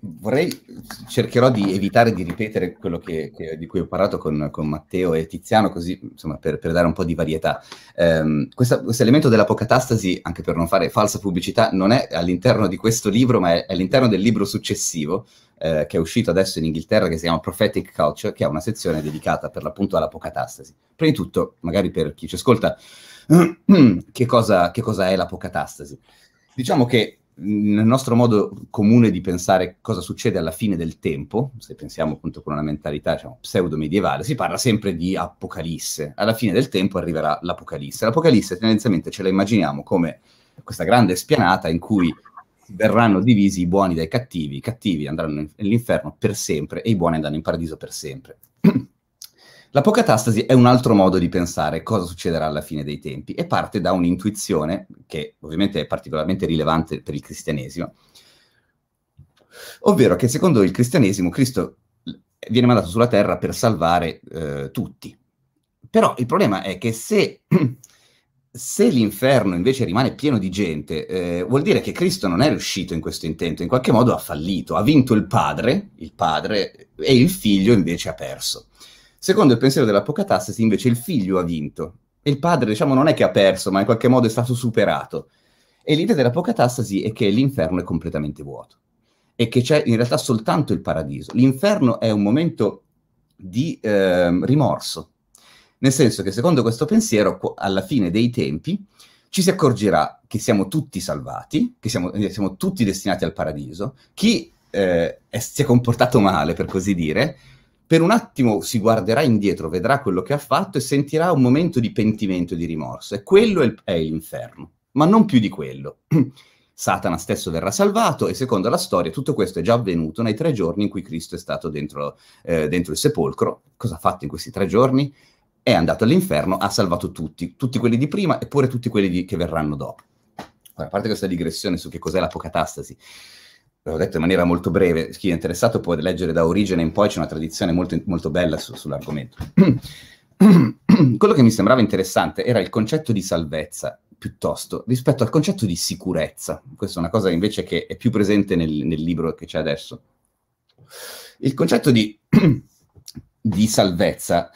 vorrei, cercherò di evitare di ripetere quello che, che, di cui ho parlato con, con, Matteo e Tiziano, così insomma, per, per dare un po' di varietà. Eh, questo elemento dell'apocatastasi, anche per non fare falsa pubblicità, non è all'interno di questo libro, ma è all'interno del libro successivo, eh, che è uscito adesso in Inghilterra, che si chiama Prophetic Culture, che ha una sezione dedicata per l'appunto all'apocatastasi. Prima di tutto, magari per chi ci ascolta, che, cosa, che cosa è l'apocatastasi? Diciamo che nel nostro modo comune di pensare cosa succede alla fine del tempo, se pensiamo appunto con una mentalità diciamo, pseudo-medievale, si parla sempre di apocalisse. Alla fine del tempo arriverà l'apocalisse. L'apocalisse tendenzialmente ce la immaginiamo come questa grande spianata in cui verranno divisi i buoni dai cattivi, i cattivi andranno nell'inferno per sempre e i buoni andranno in paradiso per sempre. La pocatastasi è un altro modo di pensare cosa succederà alla fine dei tempi e parte da un'intuizione che ovviamente è particolarmente rilevante per il cristianesimo, ovvero che secondo il cristianesimo Cristo viene mandato sulla terra per salvare eh, tutti. Però il problema è che se, se l'inferno invece rimane pieno di gente, eh, vuol dire che Cristo non è riuscito in questo intento, in qualche modo ha fallito, ha vinto il padre, il padre e il figlio invece ha perso. Secondo il pensiero dell'Apocatastasi, invece, il figlio ha vinto. E Il padre, diciamo, non è che ha perso, ma in qualche modo è stato superato. E l'idea dell'Apocatastasi è che l'inferno è completamente vuoto e che c'è in realtà soltanto il paradiso. L'inferno è un momento di eh, rimorso, nel senso che secondo questo pensiero, alla fine dei tempi, ci si accorgerà che siamo tutti salvati, che siamo, eh, siamo tutti destinati al paradiso, chi eh, è, si è comportato male, per così dire, per un attimo si guarderà indietro, vedrà quello che ha fatto e sentirà un momento di pentimento e di rimorso. E quello è, il, è l'inferno, ma non più di quello. Satana stesso verrà salvato e secondo la storia tutto questo è già avvenuto nei tre giorni in cui Cristo è stato dentro, eh, dentro il sepolcro. Cosa ha fatto in questi tre giorni? È andato all'inferno, ha salvato tutti, tutti quelli di prima e pure tutti quelli di, che verranno dopo. Ora, a parte questa digressione su che cos'è l'apocatastasi, l'ho detto in maniera molto breve, chi è interessato può leggere da origine in poi, c'è una tradizione molto, molto bella su, sull'argomento. Quello che mi sembrava interessante era il concetto di salvezza, piuttosto, rispetto al concetto di sicurezza. Questa è una cosa invece che è più presente nel, nel libro che c'è adesso. Il concetto di, di salvezza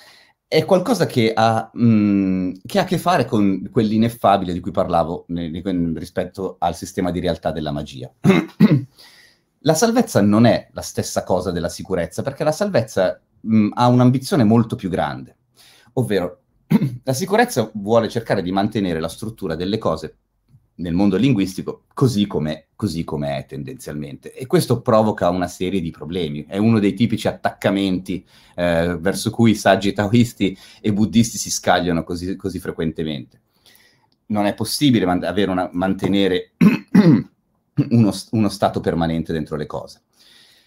è qualcosa che ha, mh, mm, che ha, a che fare con quell'ineffabile di cui parlavo ne, rispetto al sistema di realtà della magia. La salvezza non è la stessa cosa della sicurezza, perché la salvezza mh, ha un'ambizione molto più grande, ovvero la sicurezza vuole cercare di mantenere la struttura delle cose nel mondo linguistico così come, così come è tendenzialmente. E questo provoca una serie di problemi. È uno dei tipici attaccamenti eh, verso cui saggi taoisti e buddisti si scagliano così, così frequentemente. Non è possibile man- una, mantenere uno, uno stato permanente dentro le cose.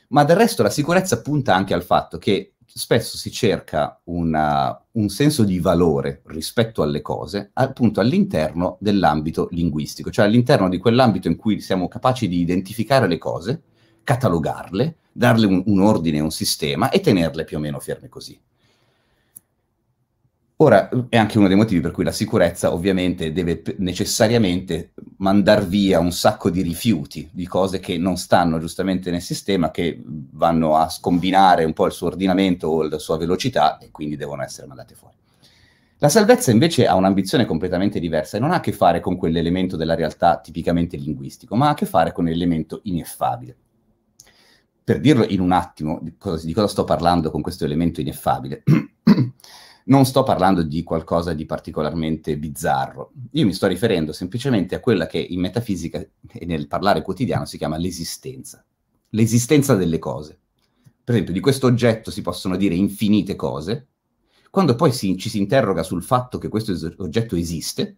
Ma del resto la sicurezza punta anche al fatto che spesso si cerca una, un senso di valore rispetto alle cose appunto all'interno dell'ambito linguistico, cioè all'interno di quell'ambito in cui siamo capaci di identificare le cose, catalogarle, darle un, un ordine, un sistema e tenerle più o meno ferme così. Ora, è anche uno dei motivi per cui la sicurezza ovviamente deve necessariamente mandar via un sacco di rifiuti, di cose che non stanno giustamente nel sistema, che vanno a scombinare un po' il suo ordinamento o la sua velocità e quindi devono essere mandate fuori. La salvezza invece ha un'ambizione completamente diversa e non ha a che fare con quell'elemento della realtà tipicamente linguistico, ma ha a che fare con l'elemento ineffabile. Per dirlo in un attimo di cosa, di cosa sto parlando con questo elemento ineffabile, non sto parlando di qualcosa di particolarmente bizzarro. Io mi sto riferendo semplicemente a quella che in metafisica e nel parlare quotidiano si chiama l'esistenza. L'esistenza delle cose. Per esempio, di questo oggetto si possono dire infinite cose. Quando poi si, ci si interroga sul fatto che questo es- oggetto esiste,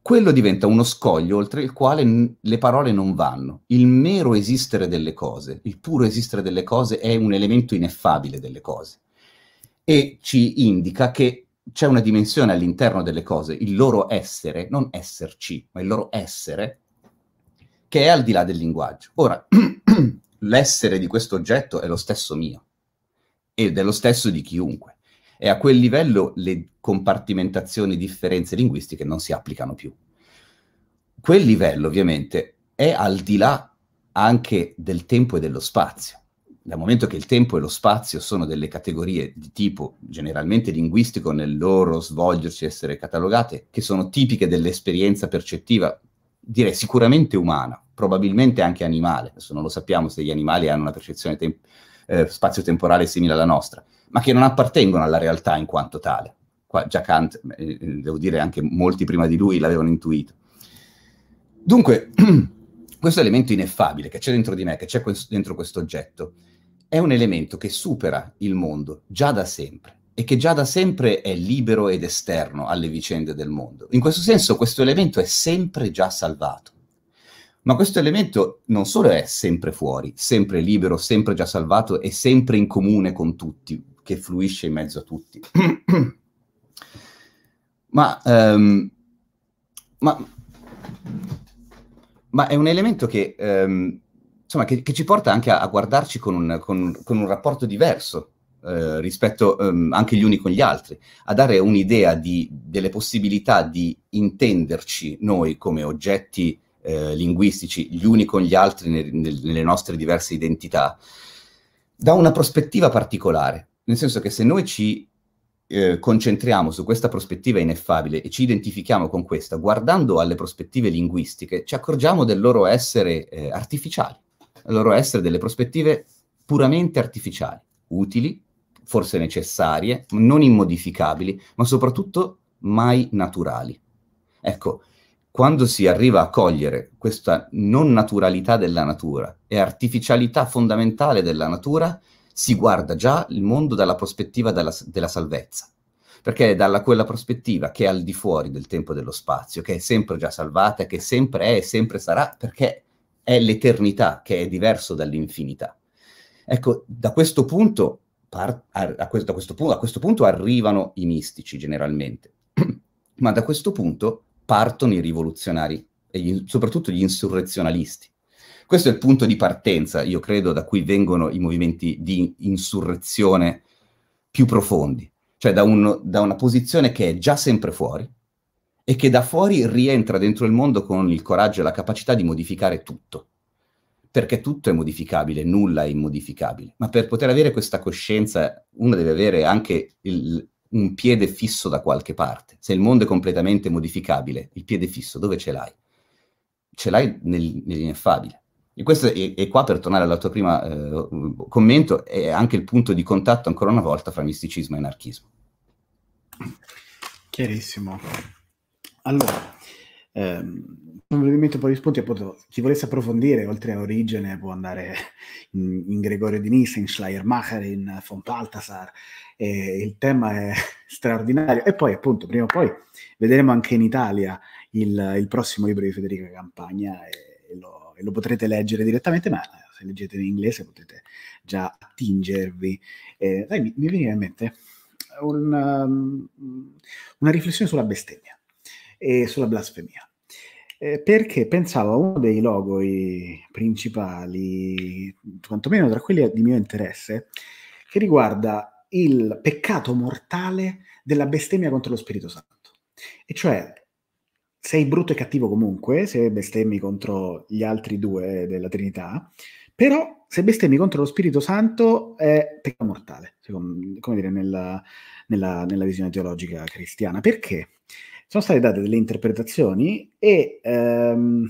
quello diventa uno scoglio oltre il quale n- le parole non vanno. Il mero esistere delle cose, il puro esistere delle cose è un elemento ineffabile delle cose e ci indica che c'è una dimensione all'interno delle cose, il loro essere, non esserci, ma il loro essere, che è al di là del linguaggio. Ora, l'essere di questo oggetto è lo stesso mio ed è lo stesso di chiunque. E a quel livello le compartimentazioni, differenze linguistiche non si applicano più. Quel livello, ovviamente, è al di là anche del tempo e dello spazio dal momento che il tempo e lo spazio sono delle categorie di tipo generalmente linguistico nel loro svolgersi, essere catalogate, che sono tipiche dell'esperienza percettiva, direi sicuramente umana, probabilmente anche animale, adesso non lo sappiamo se gli animali hanno una percezione tem- eh, spazio-temporale simile alla nostra, ma che non appartengono alla realtà in quanto tale. Qua già Kant, eh, eh devo dire anche molti prima di lui l'avevano intuito. Dunque, questo elemento ineffabile che c'è dentro di me, che c'è que- dentro questo oggetto, è un elemento che supera il mondo già da sempre e che già da sempre è libero ed esterno alle vicende del mondo. In questo senso questo elemento è sempre già salvato. Ma questo elemento non solo è sempre fuori, sempre libero, sempre già salvato e sempre in comune con tutti, che fluisce in mezzo a tutti. ma, um, ma, ma, è un elemento che um, insomma, che, che, ci porta anche a, a guardarci con un, con, con un, rapporto diverso eh, rispetto ehm, anche gli uni con gli altri, a dare un'idea di, delle possibilità di intenderci noi come oggetti eh, linguistici gli uni con gli altri nel, nel, nelle nostre diverse identità, da una prospettiva particolare, nel senso che se noi ci eh, concentriamo su questa prospettiva ineffabile e ci identifichiamo con questa, guardando alle prospettive linguistiche, ci accorgiamo del loro essere eh, artificiali loro essere delle prospettive puramente artificiali, utili, forse necessarie, non immodificabili, ma soprattutto mai naturali. Ecco, quando si arriva a cogliere questa non naturalità della natura e artificialità fondamentale della natura, si guarda già il mondo dalla prospettiva della, della salvezza, perché è dalla quella prospettiva che è al di fuori del tempo e dello spazio, che è sempre già salvata, che sempre è e sempre sarà, perché è l'eternità che è diverso dall'infinità. Ecco, da questo punto, par- a, a, questo, a, questo pu- a questo punto arrivano i mistici generalmente, ma da questo punto partono i rivoluzionari e gli, soprattutto gli insurrezionalisti. Questo è il punto di partenza, io credo, da cui vengono i movimenti di insurrezione più profondi, cioè da, un, da una posizione che è già sempre fuori, e che da fuori rientra dentro il mondo con il coraggio e la capacità di modificare tutto. Perché tutto è modificabile, nulla è immodificabile. Ma per poter avere questa coscienza uno deve avere anche il, un piede fisso da qualche parte. Se il mondo è completamente modificabile, il piede fisso dove ce l'hai? Ce l'hai nel, nell'ineffabile. E questo è, è, qua per tornare al tuo primo eh, commento, è anche il punto di contatto ancora una volta fra misticismo e anarchismo. Chiarissimo. Allora, ehm, probabilmente un po' di spunti, appunto, chi volesse approfondire oltre a Origene può andare in, in Gregorio di Nisa, in Schleiermacher, in von Baltasar, eh, il tema è straordinario. E poi, appunto, prima o poi vedremo anche in Italia il, il prossimo libro di Federica Campagna e, e, lo, e lo potrete leggere direttamente, ma se leggete in inglese potete già attingervi. Eh, dai, mi, mi veniva in mente una, um, una riflessione sulla bestemmia e sulla blasfemia. Eh, perché pensavo a uno dei logoi principali, quantomeno tra quelli di mio interesse, che riguarda il peccato mortale della bestemmia contro lo Spirito Santo. E cioè, sei brutto e cattivo comunque, se bestemmi contro gli altri due della Trinità, però se bestemmi contro lo Spirito Santo è peccato mortale, secondo, come dire, nella, nella, nella visione teologica cristiana. Perché? sono state date delle interpretazioni e, ehm,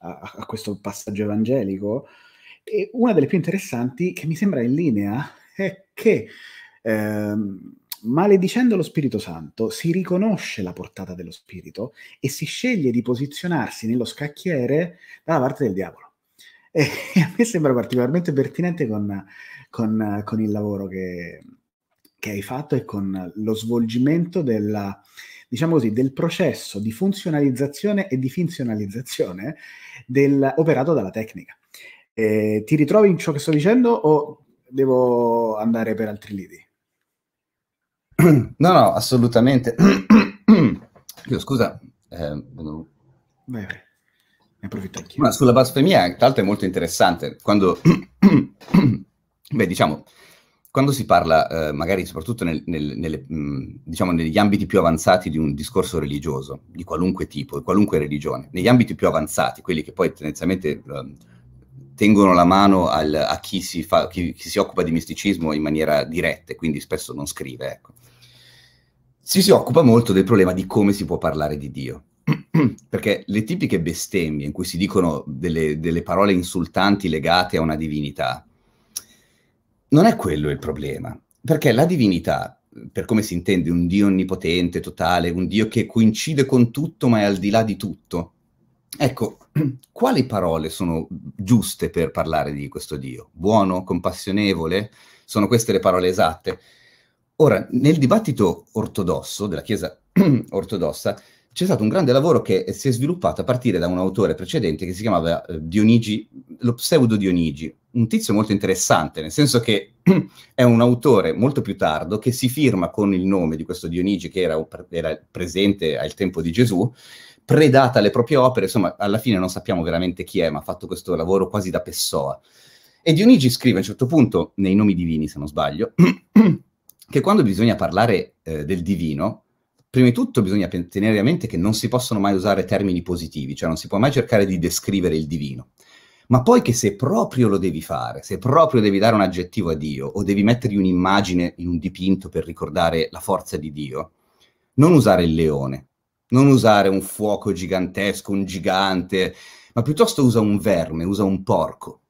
a, a, questo passaggio evangelico e una delle più interessanti che mi sembra in linea è che ehm, maledicendo lo Spirito Santo si riconosce la portata dello Spirito e si sceglie di posizionarsi nello scacchiere dalla parte del diavolo. E a me sembra particolarmente pertinente con, con, con il lavoro che, che, hai fatto e con lo svolgimento della, diciamo così, del processo di funzionalizzazione e di finzionalizzazione del, operato dalla tecnica. Eh, ti ritrovi in ciò che sto dicendo o devo andare per altri lidi? No, no, assolutamente. Io, scusa, eh, Beh, ne approfitto anch'io. sulla blasfemia, tra l'altro, è molto interessante. Quando, beh, diciamo, quando si parla, eh, magari soprattutto nel, nel, nelle, mh, mm, diciamo negli ambiti più avanzati di un discorso religioso, di qualunque tipo, di qualunque religione, negli ambiti più avanzati, quelli che poi tendenzialmente mh, ehm, tengono la mano al, a chi si, fa, chi, chi si, occupa di misticismo in maniera diretta, e quindi spesso non scrive, ecco. Si, si occupa molto del problema di come si può parlare di Dio. Perché le tipiche bestemmie in cui si dicono delle, delle parole insultanti legate a una divinità, non è quello il problema, perché la divinità, per come si intende, un Dio onnipotente, totale, un Dio che coincide con tutto ma è al di là di tutto, ecco, quali parole sono giuste per parlare di questo Dio? Buono, compassionevole? Sono queste le parole esatte? Ora, nel dibattito ortodosso, della Chiesa ortodossa, c'è stato un grande lavoro che si è sviluppato a partire da un autore precedente che si chiamava eh, Dionigi, lo pseudo Dionigi, un tizio molto interessante, nel senso che è un autore molto più tardo che si firma con il nome di questo Dionigi che era, era presente al tempo di Gesù, predata le proprie opere, insomma alla fine non sappiamo veramente chi è, ma ha fatto questo lavoro quasi da Pessoa. E Dionigi scrive a un certo punto, nei nomi divini se non sbaglio, che quando bisogna parlare eh, del divino, prima di tutto bisogna tenere a mente che non si possono mai usare termini positivi, cioè non si può mai cercare di descrivere il divino. Ma poi che se proprio lo devi fare, se proprio devi dare un aggettivo a Dio o devi mettergli un'immagine in un dipinto per ricordare la forza di Dio, non usare il leone, non usare un fuoco gigantesco, un gigante, ma piuttosto usa un verme, usa un porco.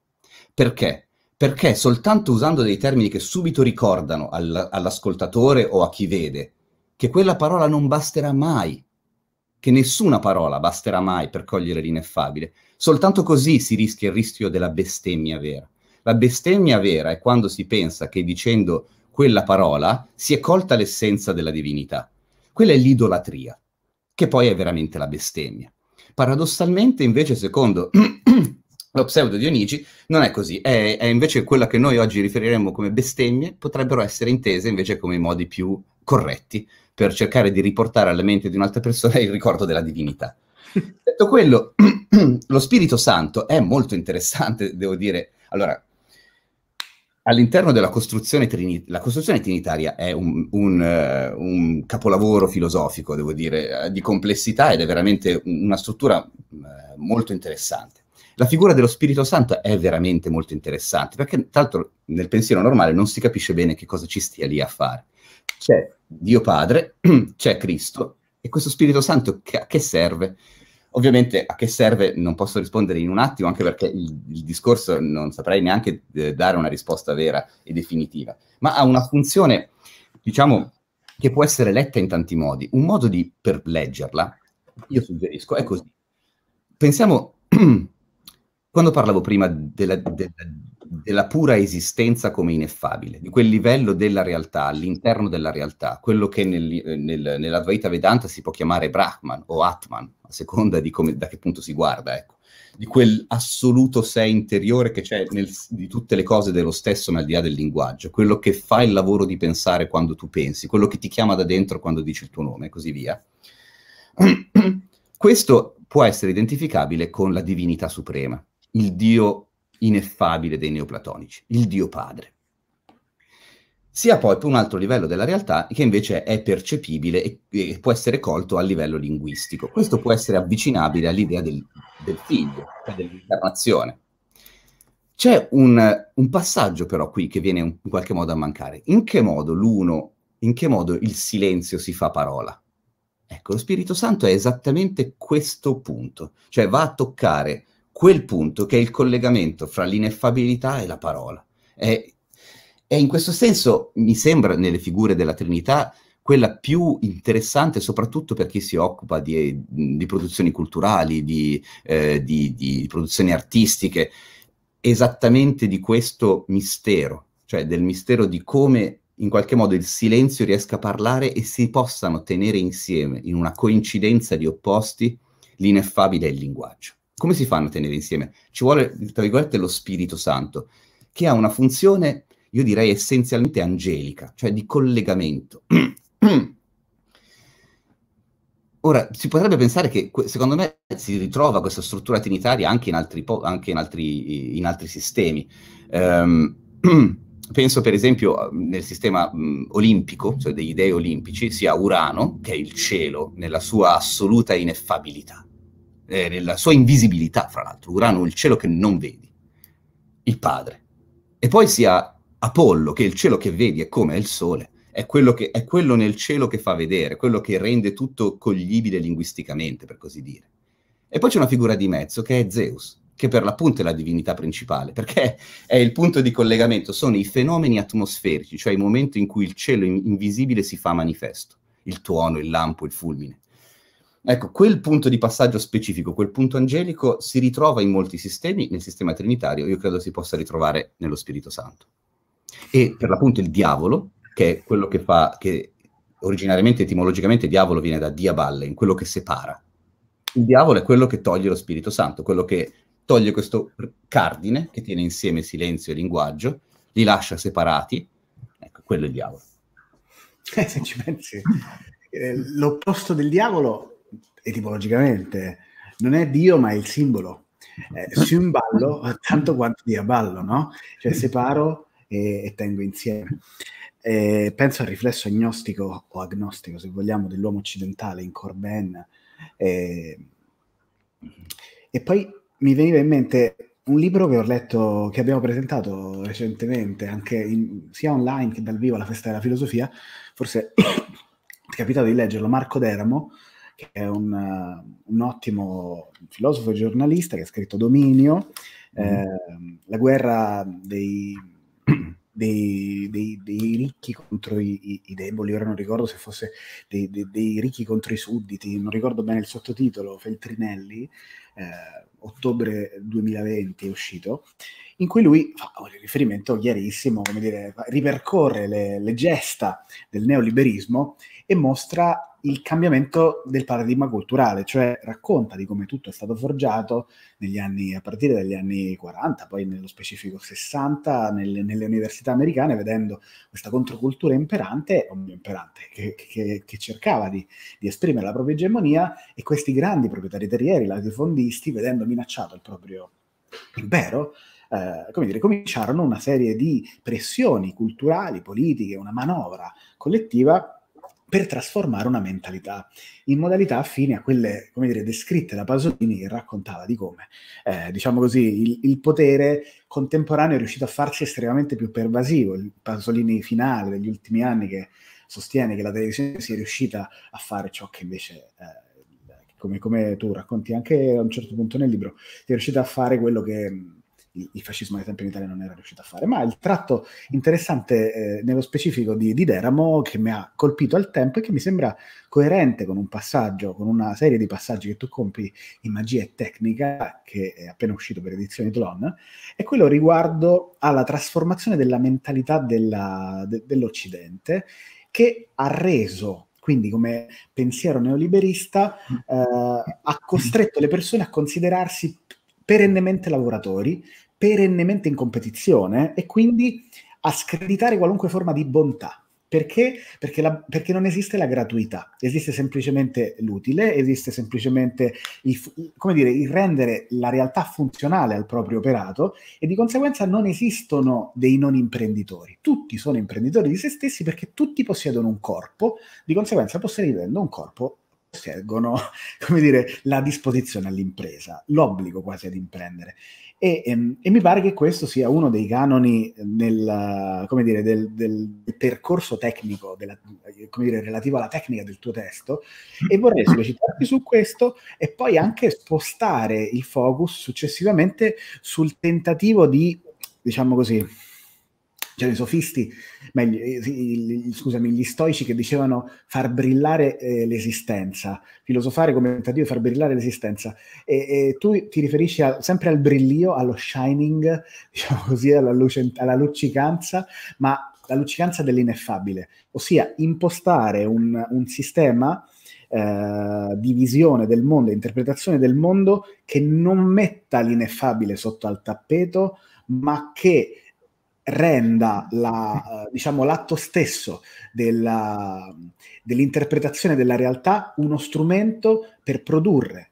Perché? Perché soltanto usando dei termini che subito ricordano all- all'ascoltatore o a chi vede che quella parola non basterà mai, che nessuna parola basterà mai per cogliere l'ineffabile. Soltanto così si rischia il rischio della bestemmia vera. La bestemmia vera è quando si pensa che dicendo quella parola si è colta l'essenza della divinità. Quella è l'idolatria, che poi è veramente la bestemmia. Paradossalmente, invece, secondo lo pseudo Dionigi, non è così, è, è, invece quella che noi oggi riferiremmo come bestemmie, potrebbero essere intese invece come i modi più corretti per cercare di riportare alla mente di un'altra persona il ricordo della divinità. Detto quello, lo Spirito Santo è molto interessante, devo dire. Allora, all'interno della costruzione, trinitaria, la costruzione trinitaria è un, un, uh, un, capolavoro filosofico, devo dire, eh, di complessità ed è veramente una struttura uh, molto interessante. La figura dello Spirito Santo è veramente molto interessante, perché tra l'altro nel pensiero normale non si capisce bene che cosa ci stia lì a fare c'è Dio Padre, c'è Cristo e questo Spirito Santo che, a che serve? Ovviamente a che serve non posso rispondere in un attimo, anche perché il, il discorso non saprei neanche eh, dare una risposta vera e definitiva, ma ha una funzione, diciamo, che può essere letta in tanti modi. Un modo di, per leggerla, io suggerisco, è così. Pensiamo, quando parlavo prima della, della della pura esistenza come ineffabile, di quel livello della realtà all'interno della realtà, quello che nel, nel, nell'Advaita Vedanta si può chiamare Brahman o Atman, a seconda di come, da che punto si guarda, ecco, di assoluto sé interiore che c'è nel, di tutte le cose dello stesso, ma al di là del linguaggio, quello che fa il lavoro di pensare quando tu pensi, quello che ti chiama da dentro quando dici il tuo nome e così via. Questo può essere identificabile con la divinità suprema, il Dio ineffabile dei neoplatonici, il Dio Padre. Sia poi per un altro livello della realtà che invece è percepibile e, e può essere colto a livello linguistico. Questo può essere avvicinabile all'idea del, del figlio, cioè dell'incarnazione. C'è un, un, passaggio però qui che viene in qualche modo a mancare. In che modo l'uno, in che modo il silenzio si fa parola? Ecco, lo Spirito Santo è esattamente questo punto, cioè va a toccare quel punto che è il collegamento fra l'ineffabilità e la parola. E, e in questo senso mi sembra nelle figure della Trinità quella più interessante soprattutto per chi si occupa di, di produzioni culturali, di, eh, di, di, produzioni artistiche, esattamente di questo mistero, cioè del mistero di come in qualche modo il silenzio riesca a parlare e si possano tenere insieme in una coincidenza di opposti l'ineffabile e il linguaggio come si fanno a tenere insieme? Ci vuole, tra virgolette, lo Spirito Santo, che ha una funzione, io direi, essenzialmente angelica, cioè di collegamento. Ora, si potrebbe pensare che, secondo me, si ritrova questa struttura trinitaria anche in altri, po- anche in altri, in altri sistemi. Um, penso, per esempio, nel sistema mh, olimpico, cioè degli dei olimpici, sia Urano, che è il cielo, nella sua assoluta ineffabilità eh, nella sua invisibilità, fra l'altro, Urano, il cielo che non vedi, il padre. E poi si ha Apollo, che il cielo che vedi è come il sole, è quello, che, è quello nel cielo che fa vedere, quello che rende tutto coglibile linguisticamente, per così dire. E poi c'è una figura di mezzo che è Zeus, che per l'appunto è la divinità principale, perché è il punto di collegamento, sono i fenomeni atmosferici, cioè i momenti in cui il cielo invisibile si fa manifesto, il tuono, il lampo, il fulmine. Ecco, quel punto di passaggio specifico, quel punto angelico, si ritrova in molti sistemi, nel sistema trinitario io credo si possa ritrovare nello Spirito Santo. E per l'appunto il diavolo, che è quello che fa, che originariamente etimologicamente diavolo viene da diaballe, quello che separa. Il diavolo è quello che toglie lo Spirito Santo, quello che toglie questo cardine che tiene insieme silenzio e linguaggio, li lascia separati, ecco, quello è il diavolo. Eh, se ci pensi, eh, l'opposto del diavolo etimologicamente non è Dio ma è il simbolo. Eh, ballo tanto quanto diaballo, no? Cioè separo e, e tengo insieme. Eh, penso al riflesso agnostico o agnostico, se vogliamo, dell'uomo occidentale in Corben. Eh, e poi mi veniva in mente un libro che ho letto, che abbiamo presentato recentemente, anche in, sia online che dal vivo alla festa della filosofia, forse ti è capitato di leggerlo, Marco Deramo, che è un, un ottimo filosofo e giornalista che ha scritto Dominio, mm. eh, la guerra dei, dei, dei, dei ricchi contro i, i, deboli, ora non ricordo se fosse dei, ricchi contro i sudditi, non ricordo bene il sottotitolo, Feltrinelli, eh, ottobre 2020 è uscito, in cui lui fa un riferimento chiarissimo, come dire, ripercorre le, le gesta del neoliberismo e mostra il cambiamento del paradigma culturale, cioè racconta di come tutto è stato forgiato anni, a partire dagli anni 40, poi nello specifico 60, nelle, nelle università americane, vedendo questa controcultura imperante, imperante che, che, che, cercava di, di, esprimere la propria egemonia e questi grandi proprietari terrieri, latifondisti, vedendo minacciato il proprio impero, eh, come dire, cominciarono una serie di pressioni culturali, politiche, una manovra collettiva per trasformare una mentalità in modalità affine a quelle, come dire, descritte da Pasolini che raccontava di come, eh, diciamo così, il, il, potere contemporaneo è riuscito a farsi estremamente più pervasivo. Il Pasolini finale degli ultimi anni che sostiene che la televisione sia riuscita a fare ciò che invece... Eh, come, come tu racconti anche a un certo punto nel libro, è riuscita a fare quello che il, fascismo ai tempi in Italia non era riuscito a fare. Ma il tratto interessante eh, nello specifico di, di, Deramo che mi ha colpito al tempo e che mi sembra coerente con un passaggio, con una serie di passaggi che tu compi in Magia e Tecnica, che è appena uscito per edizioni Tlon, è quello riguardo alla trasformazione della mentalità della, de, dell'Occidente che ha reso quindi come pensiero neoliberista, mm. eh, ha costretto le persone a considerarsi perennemente lavoratori, perennemente in competizione e quindi a screditare qualunque forma di bontà. Perché? Perché, la, perché non esiste la gratuità, esiste semplicemente l'utile, esiste semplicemente il, dire, il rendere la realtà funzionale al proprio operato e di conseguenza non esistono dei non imprenditori. Tutti sono imprenditori di se stessi perché tutti possiedono un corpo, di conseguenza possedendo un corpo scelgono come dire, la disposizione all'impresa, l'obbligo quasi ad imprendere. E, e, ehm, e, mi pare che questo sia uno dei canoni nel, dire, del, del, percorso tecnico, della, dire, relativo alla tecnica del tuo testo, e vorrei sollecitarti su questo e poi anche spostare il focus successivamente sul tentativo di, diciamo così, c'erano i sofisti, meglio, eh, scusami, gli stoici che dicevano far brillare eh, l'esistenza, filosofare come tentativo di far brillare l'esistenza. E, e tu ti riferisci a, sempre al brillio, allo shining, diciamo così, alla, luce, alla luccicanza, ma la luccicanza dell'ineffabile, ossia impostare un, un sistema eh, di visione del mondo, interpretazione del mondo che non metta l'ineffabile sotto al tappeto, ma che renda la, eh, diciamo, l'atto stesso della, dell'interpretazione della realtà uno strumento per produrre,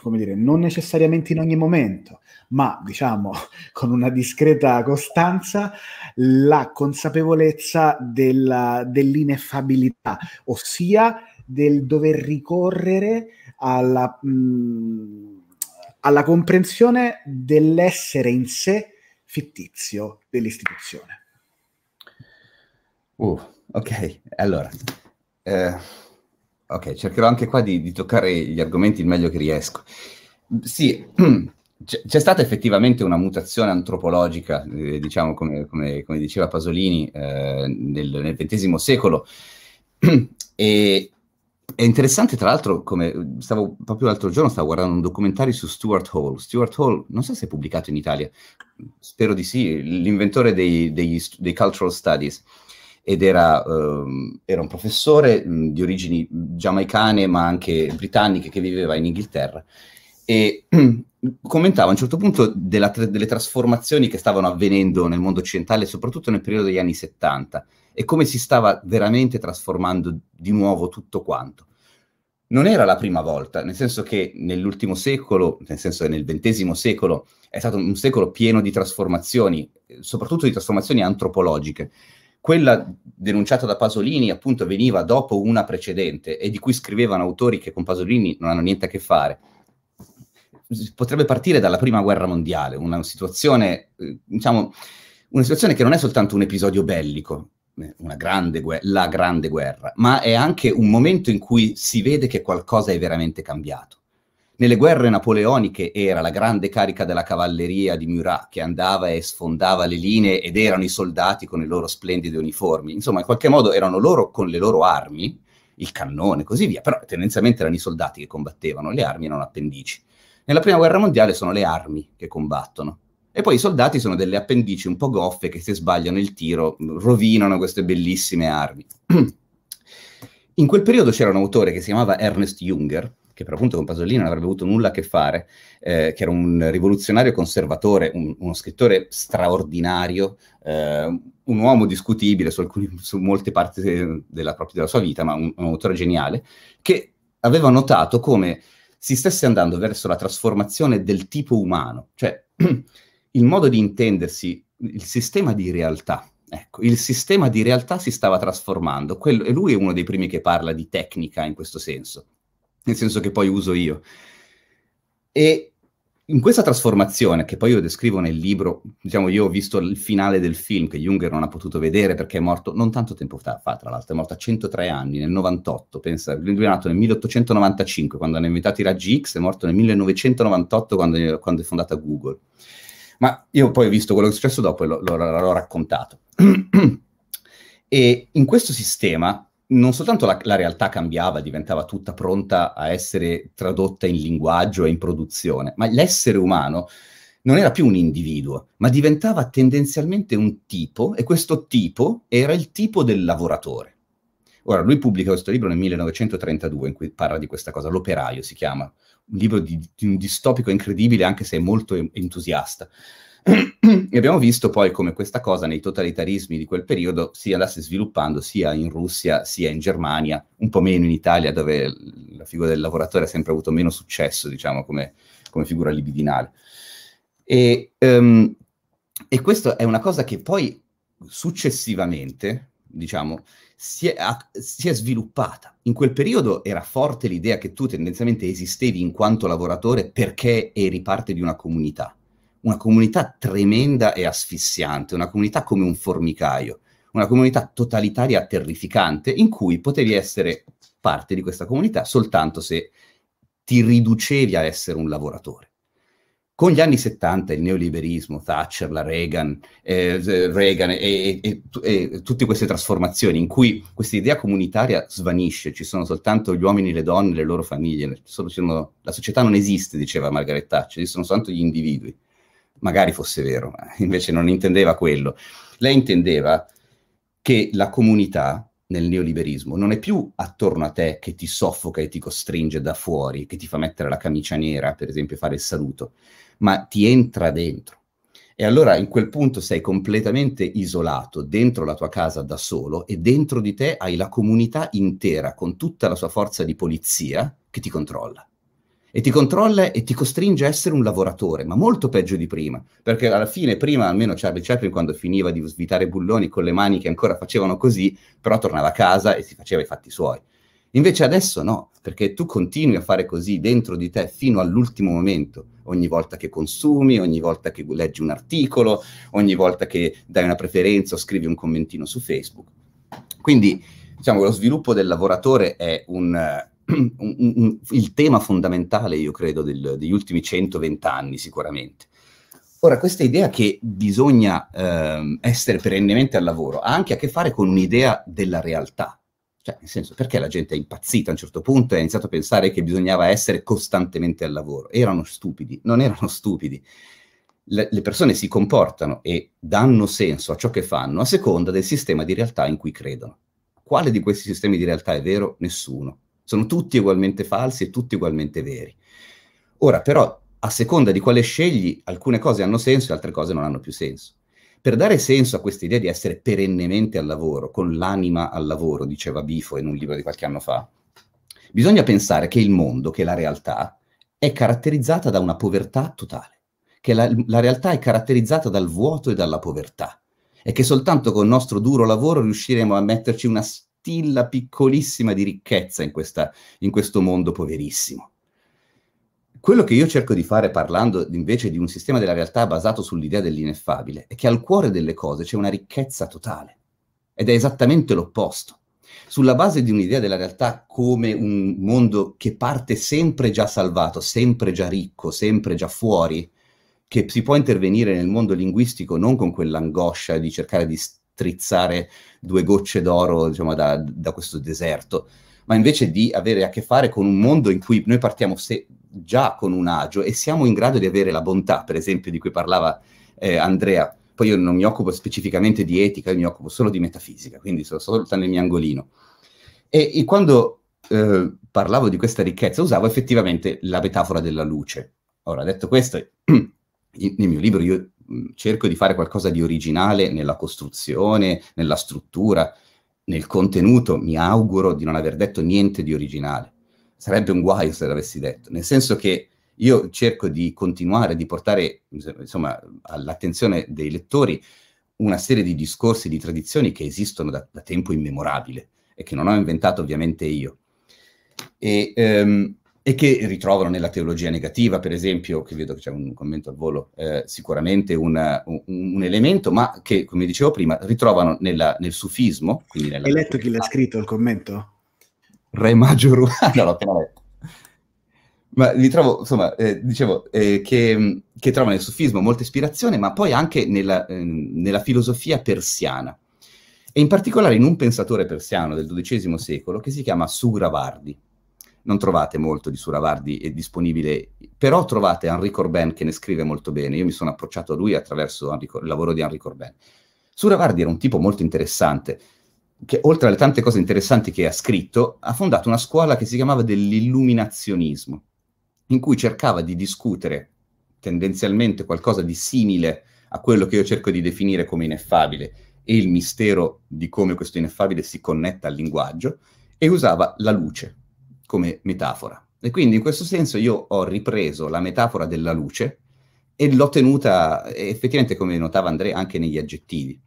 come dire, non necessariamente in ogni momento, ma diciamo con una discreta costanza, la consapevolezza della, dell'ineffabilità, ossia del dover ricorrere alla, mh, mm, alla comprensione dell'essere in sé fittizio dell'istituzione. Uh, ok, allora, eh, ok, cercherò anche qua di, di, toccare gli argomenti il meglio che riesco. Sì, c'è stata effettivamente una mutazione antropologica, eh, diciamo come, come, come, diceva Pasolini, eh, nel, nel XX secolo, e, è interessante, tra l'altro, come eh, stavo proprio l'altro giorno, stavo guardando un documentario su Stuart Hall. Stuart Hall, non so se è pubblicato in Italia, spero di sì, l'inventore dei, dei, dei cultural studies ed era, um, era un professore mh, mm, di origini giamaicane ma anche britanniche che viveva in Inghilterra e commentava a un certo punto della, delle trasformazioni che stavano avvenendo nel mondo occidentale, soprattutto nel periodo degli anni 70 e come si stava veramente trasformando di nuovo tutto quanto. Non era la prima volta, nel senso che nell'ultimo secolo, nel senso che nel XX secolo, è stato un secolo pieno di trasformazioni, soprattutto di trasformazioni antropologiche. Quella denunciata da Pasolini appunto veniva dopo una precedente e di cui scrivevano autori che con Pasolini non hanno niente a che fare potrebbe partire dalla prima guerra mondiale, una situazione, eh, diciamo, una situazione che non è soltanto un episodio bellico, eh, grande la grande guerra, ma è anche un momento in cui si vede che qualcosa è veramente cambiato. Nelle guerre napoleoniche era la grande carica della cavalleria di Murat che andava e sfondava le linee ed erano i soldati con le loro splendide uniformi. Insomma, in qualche modo erano loro con le loro armi, il cannone e così via, però tendenzialmente erano i soldati che combattevano, le armi erano appendici. Nella prima guerra mondiale sono le armi che combattono e poi i soldati sono delle appendici un po' goffe che se sbagliano il tiro rovinano queste bellissime armi. In quel periodo c'era un autore che si chiamava Ernest Junger, che per appunto con Pasolini non avrebbe avuto nulla a che fare, eh, che era un rivoluzionario conservatore, un, uno scrittore straordinario, eh, un uomo discutibile su, alcuni, su molte parti della, propria, della, sua vita, ma un, un autore geniale, che aveva notato come si stesse andando verso la trasformazione del tipo umano, cioè il modo di intendersi, il sistema di realtà. Ecco, il sistema di realtà si stava trasformando Quello, e lui è uno dei primi che parla di tecnica in questo senso, nel senso che poi uso io. E in questa trasformazione, che poi io descrivo nel libro, diciamo, io ho visto il finale del film che Junger non ha potuto vedere perché è morto non tanto tempo fa, tra l'altro, è morto a 103 anni, nel 98, pensa, lui è nato nel 1895 quando hanno inventato i raggi X, è morto nel 1998 quando, quando è fondata Google. Ma io poi ho visto quello che è successo dopo e l'ho, l'ho, l'ho raccontato. e in questo sistema non soltanto la, la, realtà cambiava, diventava tutta pronta a essere tradotta in linguaggio e in produzione, ma l'essere umano non era più un individuo, ma diventava tendenzialmente un tipo e questo tipo era il tipo del lavoratore. Ora, lui pubblica questo libro nel 1932 in cui parla di questa cosa, l'operaio si chiama, un libro di, di un distopico incredibile, anche se molto entusiasta. e abbiamo visto poi come questa cosa nei totalitarismi di quel periodo si andasse sviluppando sia in Russia sia in Germania, un po' meno in Italia, dove la figura del lavoratore ha sempre avuto meno successo, diciamo, come, come figura libidinale. E, um, e questa è una cosa che poi successivamente diciamo, si è, a, si è, sviluppata. In quel periodo era forte l'idea che tu tendenzialmente esistevi in quanto lavoratore perché eri parte di una comunità, una comunità tremenda e asfissiante, una comunità come un formicaio, una comunità totalitaria terrificante in cui potevi essere parte di questa comunità soltanto se ti riducevi a essere un lavoratore. Con gli anni 70 il neoliberismo, Thatcher, la Reagan, eh, eh Reagan e, e, e, tutte queste trasformazioni in cui questa idea comunitaria svanisce, ci sono soltanto gli uomini, le donne, le loro famiglie, sono, la società non esiste, diceva Margaret Thatcher, ci sono soltanto gli individui. Magari fosse vero, ma invece non intendeva quello. Lei intendeva che la comunità nel neoliberismo, non è più attorno a te che ti soffoca e ti costringe da fuori, che ti fa mettere la camicia nera, per esempio, fare il saluto, ma ti entra dentro. E allora in quel punto sei completamente isolato dentro la tua casa da solo e dentro di te hai la comunità intera con tutta la sua forza di polizia che ti controlla e ti controlla e ti costringe a essere un lavoratore, ma molto peggio di prima, perché alla fine, prima almeno Charlie Chaplin quando finiva di svitare bulloni con le mani che ancora facevano così, però tornava a casa e si faceva i fatti suoi. Invece adesso no, perché tu continui a fare così dentro di te fino all'ultimo momento, ogni volta che consumi, ogni volta che leggi un articolo, ogni volta che dai una preferenza o scrivi un commentino su Facebook. Quindi, diciamo, lo sviluppo del lavoratore è un un, un, il tema fondamentale, io credo, del, degli ultimi 120 anni sicuramente. Ora, questa idea che bisogna eh, essere perennemente al lavoro ha anche a che fare con un'idea della realtà. Cioè, nel senso, perché la gente è impazzita a un certo punto e ha iniziato a pensare che bisognava essere costantemente al lavoro? Erano stupidi, non erano stupidi. Le, le persone si comportano e danno senso a ciò che fanno a seconda del sistema di realtà in cui credono. Quale di questi sistemi di realtà è vero? Nessuno. Sono tutti ugualmente falsi e tutti ugualmente veri. Ora, però, a seconda di quale scegli, alcune cose hanno senso e altre cose non hanno più senso. Per dare senso a questa idea di essere perennemente al lavoro, con l'anima al lavoro, diceva Bifo in un libro di qualche anno fa, bisogna pensare che il mondo, che la realtà, è caratterizzata da una povertà totale, che la, la realtà è caratterizzata dal vuoto e dalla povertà, e che soltanto col nostro duro lavoro riusciremo a metterci una scintilla piccolissima di ricchezza in, questa, in questo mondo poverissimo. Quello che io cerco di fare parlando invece di un sistema della realtà basato sull'idea dell'ineffabile è che al cuore delle cose c'è una ricchezza totale ed è esattamente l'opposto. Sulla base di un'idea della realtà come un mondo che parte sempre già salvato, sempre già ricco, sempre già fuori, che si può intervenire nel mondo linguistico non con quell'angoscia di cercare di strizzare due gocce d'oro diciamo, da, da, questo deserto, ma invece di avere a che fare con un mondo in cui noi partiamo se- già con un agio e siamo in grado di avere la bontà, per esempio, di cui parlava eh, Andrea. Poi io non mi occupo specificamente di etica, io mi occupo solo di metafisica, quindi sono soltanto nel mio angolino. E, e quando eh, parlavo di questa ricchezza usavo effettivamente la metafora della luce. Ora, detto questo, nel mio libro io Mm, cerco di fare qualcosa di originale nella costruzione, nella struttura, nel contenuto, mi auguro di non aver detto niente di originale. Sarebbe un guaio se l'avessi detto, nel senso che io cerco di continuare, di portare insomma, all'attenzione dei lettori una serie di discorsi, di tradizioni che esistono da, da tempo immemorabile e che non ho inventato ovviamente io. E, um, e che ritrovano nella teologia negativa, per esempio, che vedo che c'è un commento al volo, eh, sicuramente una, un, un, elemento, ma che, come dicevo prima, ritrovano nella, nel sufismo. Nella Hai letto chi l'ha scritto il commento? Re Maggio Ruano, l'ho appena letto. Ma li trovo, insomma, eh, dicevo, eh, che, che trovano nel sufismo molta ispirazione, ma poi anche nella, eh, nella filosofia persiana. E in particolare in un pensatore persiano del XII secolo che si chiama Sugravardi non trovate molto di Suravardi è disponibile, però trovate Henri Corbin che ne scrive molto bene. Io mi sono approcciato a lui attraverso Henri, il lavoro di Henri Corbin. Suravardi era un tipo molto interessante, che oltre alle tante cose interessanti che ha scritto, ha fondato una scuola che si chiamava dell'illuminazionismo, in cui cercava di discutere tendenzialmente qualcosa di simile a quello che io cerco di definire come ineffabile e il mistero di come questo ineffabile si connetta al linguaggio, e usava la luce come metafora. E quindi in questo senso io ho ripreso la metafora della luce e l'ho tenuta effettivamente, come notava Andrea, anche negli aggettivi.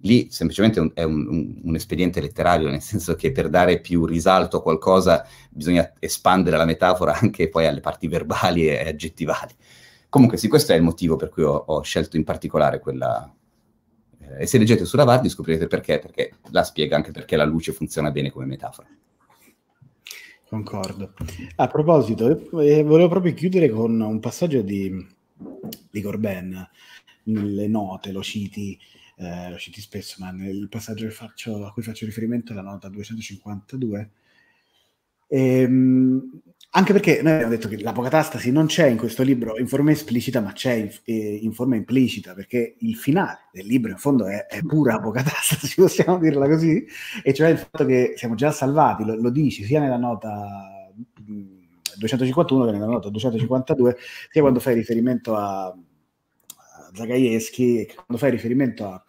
Lì semplicemente un, è un, un, un espediente letterario, nel senso che per dare più risalto a qualcosa bisogna espandere la metafora anche poi alle parti verbali e aggettivali. Comunque sì, questo è il motivo per cui ho, ho scelto in particolare quella... Eh, e se leggete sulla Ravardi scoprirete perché, perché la spiega anche perché la luce funziona bene come metafora. Concordo. A proposito, eh, volevo proprio chiudere con un passaggio di, di Corben nelle note, lo citi, eh, lo citi spesso, ma nel passaggio faccio, a cui faccio riferimento è la nota 252 Ehm, anche perché noi abbiamo detto che l'apocatastasi non c'è in questo libro in forma esplicita, ma c'è in, eh, in forma implicita, perché il finale del libro in fondo è, è pura apocatastasi, possiamo dirla così, e cioè il fatto che siamo già salvati, lo, lo dici sia nella nota 251 mm, che nella nota 252, sia quando fai riferimento a, a Zagaieschi, che quando fai riferimento a,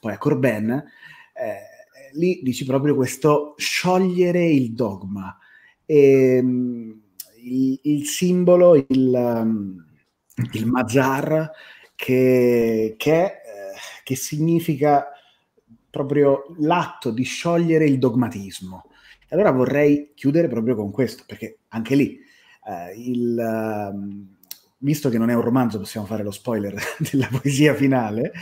poi a Corben, eh, lì dici proprio questo sciogliere il dogma Ehm, il, il, simbolo, il, um, il Mazar, che, che, eh, che significa proprio l'atto di sciogliere il dogmatismo. allora vorrei chiudere proprio con questo, perché anche lì, eh, il, um, visto che non è un romanzo, possiamo fare lo spoiler della poesia finale,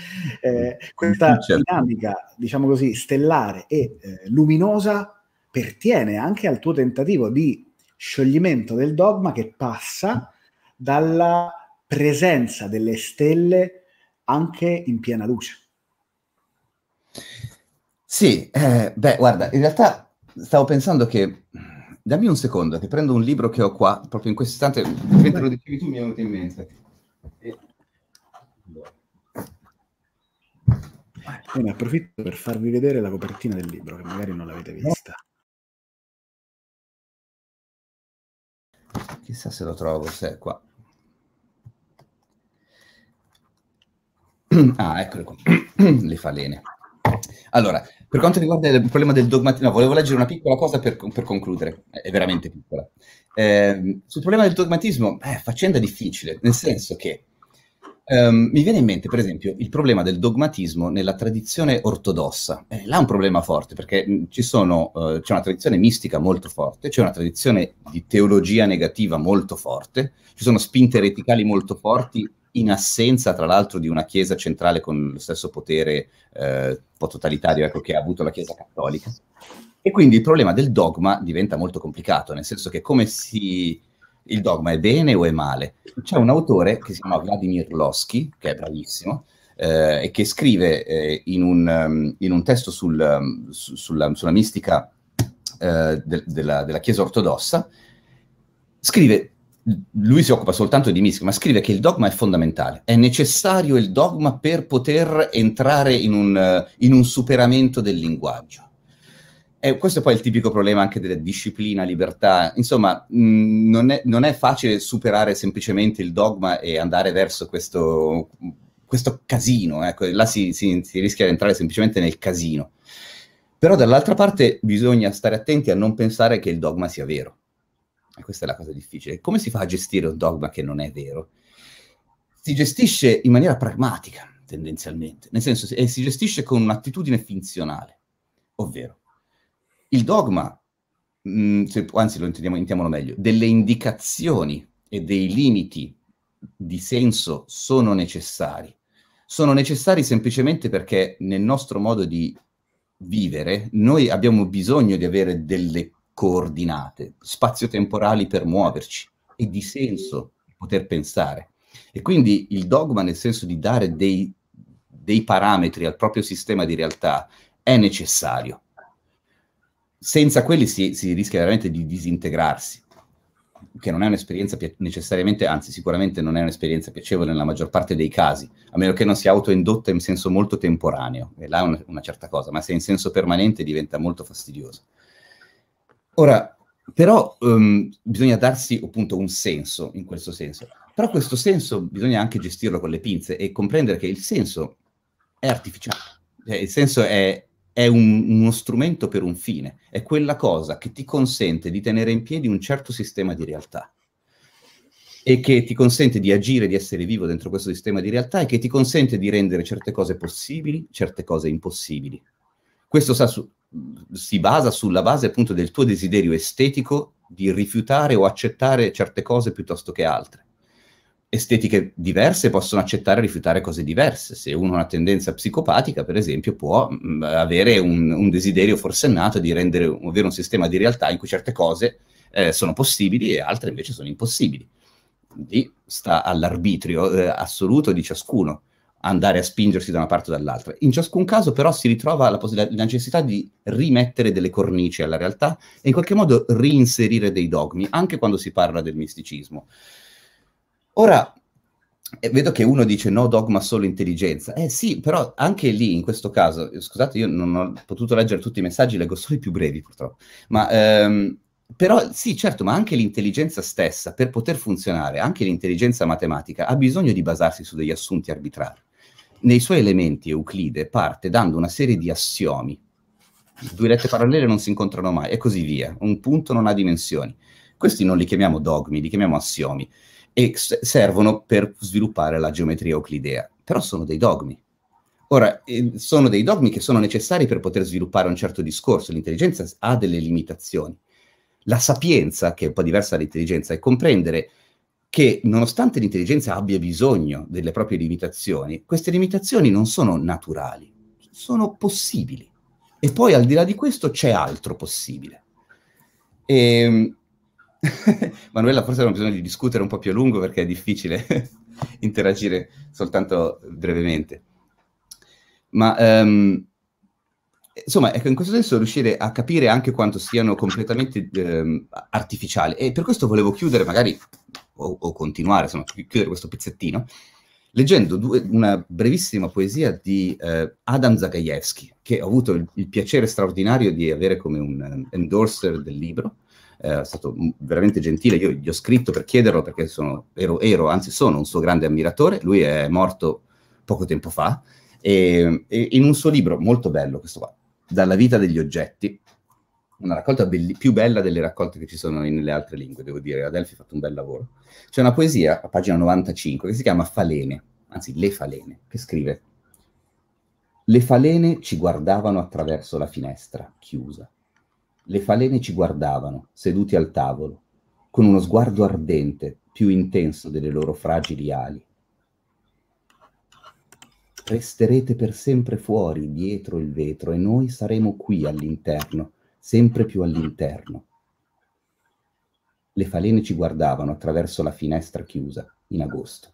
eh, questa certo. dinamica, diciamo così, stellare e eh, luminosa pertiene anche al tuo tentativo di scioglimento del dogma che passa dalla presenza delle stelle anche in piena luce. Sì, eh, beh, guarda, in realtà stavo pensando che... Dammi un secondo, che prendo un libro che ho qua, proprio in questo istante, mentre lo dicevi tu mi è venuto in mente. E... Eh, io ne approfitto per farvi vedere la copertina del libro, che magari non l'avete vista. No. Chissà se lo trovo, se è qua. Ah, eccolo qua, le falene. Allora, per quanto riguarda il problema del dogmatismo, volevo leggere una piccola cosa per, per concludere, è veramente piccola. Eh, sul problema del dogmatismo, è eh, faccenda difficile, nel senso che Um, mi viene in mente, per esempio, il problema del dogmatismo nella tradizione ortodossa. Eh, là è un problema forte, perché sono, uh, c'è una tradizione mistica molto forte, c'è una tradizione di teologia negativa molto forte, ci sono spinte reticali molto forti, in assenza, tra l'altro, di una Chiesa centrale con lo stesso potere eh, un po' totalitario ecco, che ha avuto la Chiesa cattolica. E quindi il problema del dogma diventa molto complicato, nel senso che come si il dogma è bene o è male? C'è un autore che si chiama Vladimir Losky, che è bravissimo, eh, e che scrive eh, in, un, um, in, un, testo sul, um, su, sulla, sulla, mistica eh, de, della, della, Chiesa ortodossa, scrive, lui si occupa soltanto di mistica, ma scrive che il dogma è fondamentale, è necessario il dogma per poter entrare in un, uh, in un superamento del linguaggio. E questo poi il tipico problema anche della disciplina, libertà. Insomma, mh, mm, non, è, non, è, facile superare semplicemente il dogma e andare verso questo, questo casino. Ecco, là si, si, si rischia di entrare semplicemente nel casino. Però dall'altra parte bisogna stare attenti a non pensare che il dogma sia vero. E questa è la cosa difficile. Come si fa a gestire un dogma che non è vero? Si gestisce in maniera pragmatica, tendenzialmente, nel senso si, si gestisce con un'attitudine finzionale, ovvero il dogma, mh, mm, se, anzi lo intendiamo, intendiamolo meglio, delle indicazioni e dei limiti di senso sono necessari. Sono necessari semplicemente perché nel nostro modo di vivere noi abbiamo bisogno di avere delle coordinate spazio-temporali per muoverci e di senso poter pensare. E quindi il dogma nel senso di dare dei, dei parametri al proprio sistema di realtà è necessario senza quelli si, si, rischia veramente di disintegrarsi, che non è un'esperienza pi- necessariamente, anzi sicuramente non è un'esperienza piacevole nella maggior parte dei casi, a meno che non sia autoindotta in senso molto temporaneo, e là è un, una certa cosa, ma se in senso permanente diventa molto fastidioso. Ora, però um, bisogna darsi appunto un senso in questo senso, però questo senso bisogna anche gestirlo con le pinze e comprendere che il senso è artificiale, cioè, il senso è, è un, uno strumento per un fine, è quella cosa che ti consente di tenere in piedi un certo sistema di realtà e che ti consente di agire, di essere vivo dentro questo sistema di realtà e che ti consente di rendere certe cose possibili, certe cose impossibili. Questo su, si basa sulla base appunto del tuo desiderio estetico di rifiutare o accettare certe cose piuttosto che altre estetiche diverse possono accettare e rifiutare cose diverse. Se uno ha una tendenza psicopatica, per esempio, può mh, mm, avere un, un, desiderio forsennato di rendere, avere un sistema di realtà in cui certe cose eh, sono possibili e altre invece sono impossibili. Quindi sta all'arbitrio eh, assoluto di ciascuno andare a spingersi da una parte o dall'altra. In ciascun caso però si ritrova la, pos- la necessità di rimettere delle cornici alla realtà e in qualche modo reinserire dei dogmi, anche quando si parla del misticismo. Ora, eh, vedo che uno dice no dogma solo intelligenza. Eh sì, però anche lì, in questo caso, eh, scusate, io non ho potuto leggere tutti i messaggi, leggo solo i più brevi purtroppo, ma... Ehm, però sì, certo, ma anche l'intelligenza stessa, per poter funzionare, anche l'intelligenza matematica, ha bisogno di basarsi su degli assunti arbitrari. Nei suoi elementi Euclide parte dando una serie di assiomi, due lette parallele non si incontrano mai, e così via. Un punto non ha dimensioni. Questi non li chiamiamo dogmi, li chiamiamo assiomi e servono per sviluppare la geometria euclidea, però sono dei dogmi. Ora, ehm, sono dei dogmi che sono necessari per poter sviluppare un certo discorso, l'intelligenza ha delle limitazioni. La sapienza, che è un po' diversa dall'intelligenza, è comprendere che nonostante l'intelligenza abbia bisogno delle proprie limitazioni, queste limitazioni non sono naturali, sono possibili. E poi al di là di questo c'è altro possibile. E, ehm, Manuela, forse abbiamo bisogno di discutere un po' più a lungo perché è difficile interagire soltanto brevemente. Ma ehm, insomma, ecco, in questo senso riuscire a capire anche quanto siano completamente ehm, artificiali. E per questo volevo chiudere, magari, o, o continuare, insomma, chiudere questo pezzettino, leggendo due, una brevissima poesia di eh, Adam Zagajewski, che ho avuto il, il piacere straordinario di avere come un um, endorser del libro eh, è stato veramente gentile, io gli ho scritto per chiederlo perché sono, ero, ero, anzi sono un suo grande ammiratore, lui è morto poco tempo fa e, e in un suo libro molto bello, questo qua, Dalla vita degli oggetti, una raccolta belli- più bella delle raccolte che ci sono nelle altre lingue, devo dire, Adelphi ha fatto un bel lavoro. C'è una poesia a pagina 95 che si chiama Falene, anzi Le Falene, che scrive Le falene ci guardavano attraverso la finestra chiusa le falene ci guardavano, seduti al tavolo, con uno sguardo ardente, più intenso delle loro fragili ali. Resterete per sempre fuori, dietro il vetro, e noi saremo qui all'interno, sempre più all'interno. Le falene ci guardavano attraverso la finestra chiusa in agosto.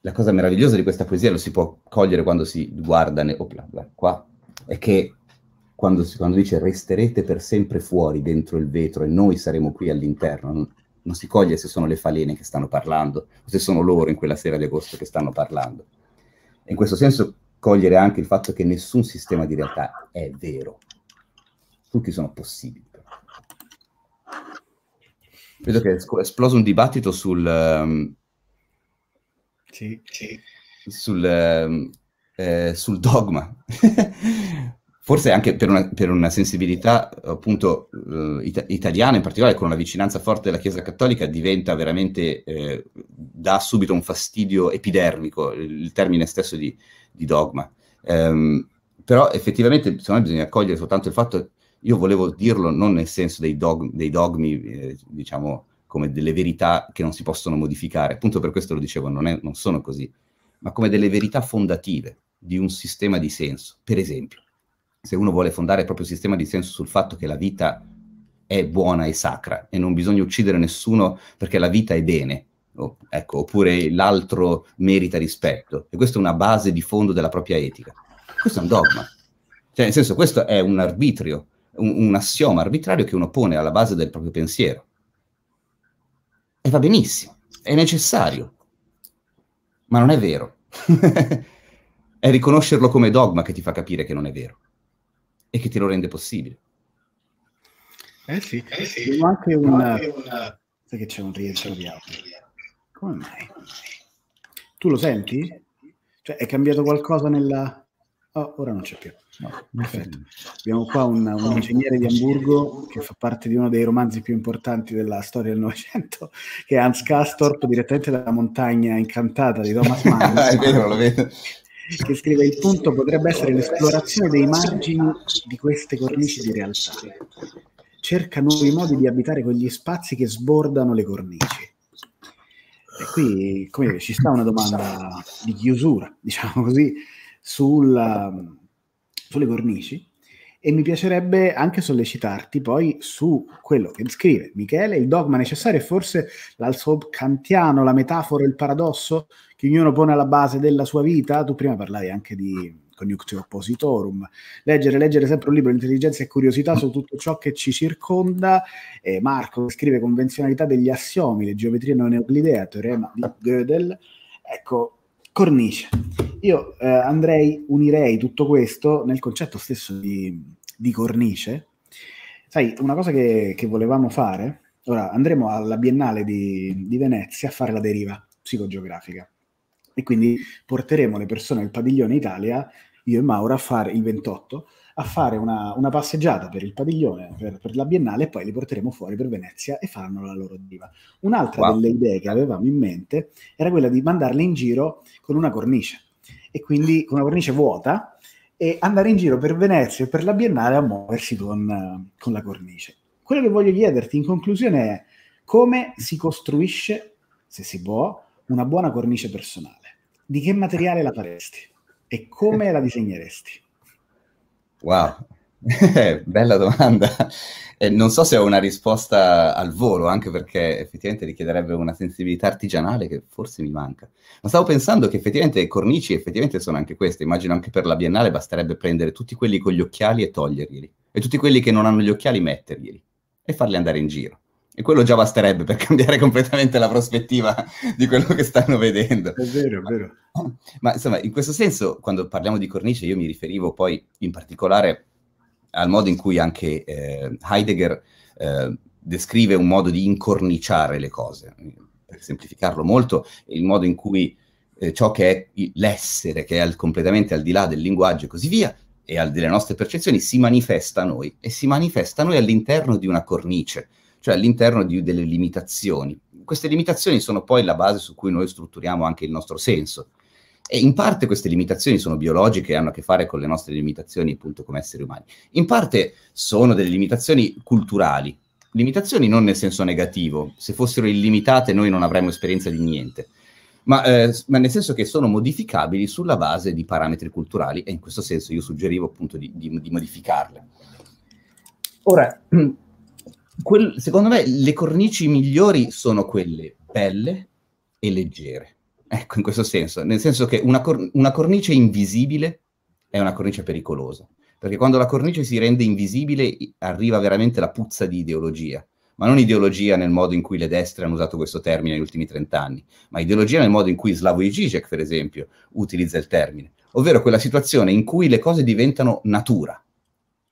La cosa meravigliosa di questa poesia lo si può cogliere quando si guarda, ne- opla, qua, è che quando, quando, dice resterete per sempre fuori dentro il vetro e noi saremo qui all'interno, non, non, si coglie se sono le falene che stanno parlando o se sono loro in quella sera di agosto che stanno parlando. in questo senso cogliere anche il fatto che nessun sistema di realtà è vero, tutti sono possibili. Vedo che è esploso un dibattito sul... Um, sì, sì. Sul, um, eh, sul dogma. forse anche per una, per una sensibilità appunto eh, it- italiana in particolare, con la vicinanza forte della Chiesa Cattolica, diventa veramente, eh, dà subito un fastidio epidermico, il termine stesso di, di dogma. Um, però effettivamente secondo me bisogna accogliere soltanto il fatto, io volevo dirlo non nel senso dei, dog, dei dogmi, eh, diciamo, come delle verità che non si possono modificare, appunto per questo lo dicevo, non, è, non sono così, ma come delle verità fondative di un sistema di senso, per esempio se uno vuole fondare il proprio sistema di senso sul fatto che la vita è buona e sacra e non bisogna uccidere nessuno perché la vita è bene, o, ecco, oppure l'altro merita rispetto. E questa è una base di fondo della propria etica. Questo è un dogma. Cioè, nel senso, questo è un arbitrio, un, un assioma arbitrario che uno pone alla base del proprio pensiero. E va benissimo, è necessario. Ma non è vero. è riconoscerlo come dogma che ti fa capire che non è vero e che te lo rende possibile. Eh sì, eh sì. anche un... Una... Sai che c'è un rientro di audio. Come mai? Tu lo senti? Cioè, è cambiato qualcosa nella... Oh, ora non c'è più. No, perfetto. Abbiamo qua un, un, ingegnere di Hamburgo che fa parte di uno dei romanzi più importanti della storia del Novecento, che è Hans Castorp, direttamente dalla montagna incantata di Thomas Mann. è vero, lo vedo che scrive il punto potrebbe essere l'esplorazione dei margini di queste cornici di realtà. Cerca nuovi modi di abitare quegli spazi che sbordano le cornici. E qui come, ci sta una domanda di chiusura, diciamo così, sulla, sulle cornici e mi piacerebbe anche sollecitarti poi su quello che scrive Michele, il dogma necessario è forse l'alsob kantiano, la metafora, il paradosso che ognuno pone alla base della sua vita. Tu prima parlavi anche di coniunctio oppositorum. Leggere, leggere sempre un libro di intelligenza e curiosità su tutto ciò che ci circonda. Eh, Marco scrive convenzionalità degli assiomi, le geometrie non euclidea, teorema di Gödel. Ecco, cornice. Io eh, andrei, unirei tutto questo nel concetto stesso di, di cornice. Sai, una cosa che, che, volevamo fare, ora andremo alla Biennale di, di Venezia a fare la deriva psicogeografica e quindi porteremo le persone al padiglione Italia, io e Mauro, a fare il 28, a fare una, una passeggiata per il padiglione, per, per, la Biennale, e poi li porteremo fuori per Venezia e faranno la loro diva. Un'altra wow. delle idee che avevamo in mente era quella di mandarle in giro con una cornice, e quindi con una cornice vuota, e andare in giro per Venezia e per la Biennale a muoversi con, con la cornice. Quello che voglio chiederti in conclusione è come si costruisce, se si può, una buona cornice personale di che materiale la faresti e come la disegneresti? Wow, bella domanda. Eh, non so se ho una risposta al volo, anche perché effettivamente richiederebbe una sensibilità artigianale che forse mi manca. Ma stavo pensando che effettivamente cornici effettivamente sono anche queste. Immagino anche per la Biennale basterebbe prendere tutti quelli con gli occhiali e toglierglieli. E tutti quelli che non hanno gli occhiali metterglieli e farli andare in giro. E quello già basterebbe per cambiare completamente la prospettiva di quello che stanno vedendo. È vero, è vero. Ma, ma insomma, in questo senso, quando parliamo di cornice, io mi riferivo poi in particolare al modo in cui anche eh, Heidegger eh, descrive un modo di incorniciare le cose. Per semplificarlo molto, il modo in cui eh, ciò che è l'essere, che è al, completamente al di là del linguaggio e così via, e al, delle nostre percezioni, si manifesta a noi e si manifesta a noi all'interno di una cornice cioè all'interno di delle limitazioni. Queste limitazioni sono poi la base su cui noi strutturiamo anche il nostro senso. E in parte queste limitazioni sono biologiche e hanno a che fare con le nostre limitazioni appunto come esseri umani. In parte sono delle limitazioni culturali, limitazioni non nel senso negativo, se fossero illimitate noi non avremmo esperienza di niente, ma, eh, ma, nel senso che sono modificabili sulla base di parametri culturali e in questo senso io suggerivo appunto di, di, di modificarle. Ora, quel, secondo me le cornici migliori sono quelle belle e leggere. Ecco, in questo senso, nel senso che una, cor- una cornice invisibile è una cornice pericolosa, perché quando la cornice si rende invisibile arriva veramente la puzza di ideologia ma non ideologia nel modo in cui le destre hanno usato questo termine negli ultimi trent'anni, ma ideologia nel modo in cui Slavoj Žižek, per esempio, utilizza il termine, ovvero quella situazione in cui le cose diventano natura,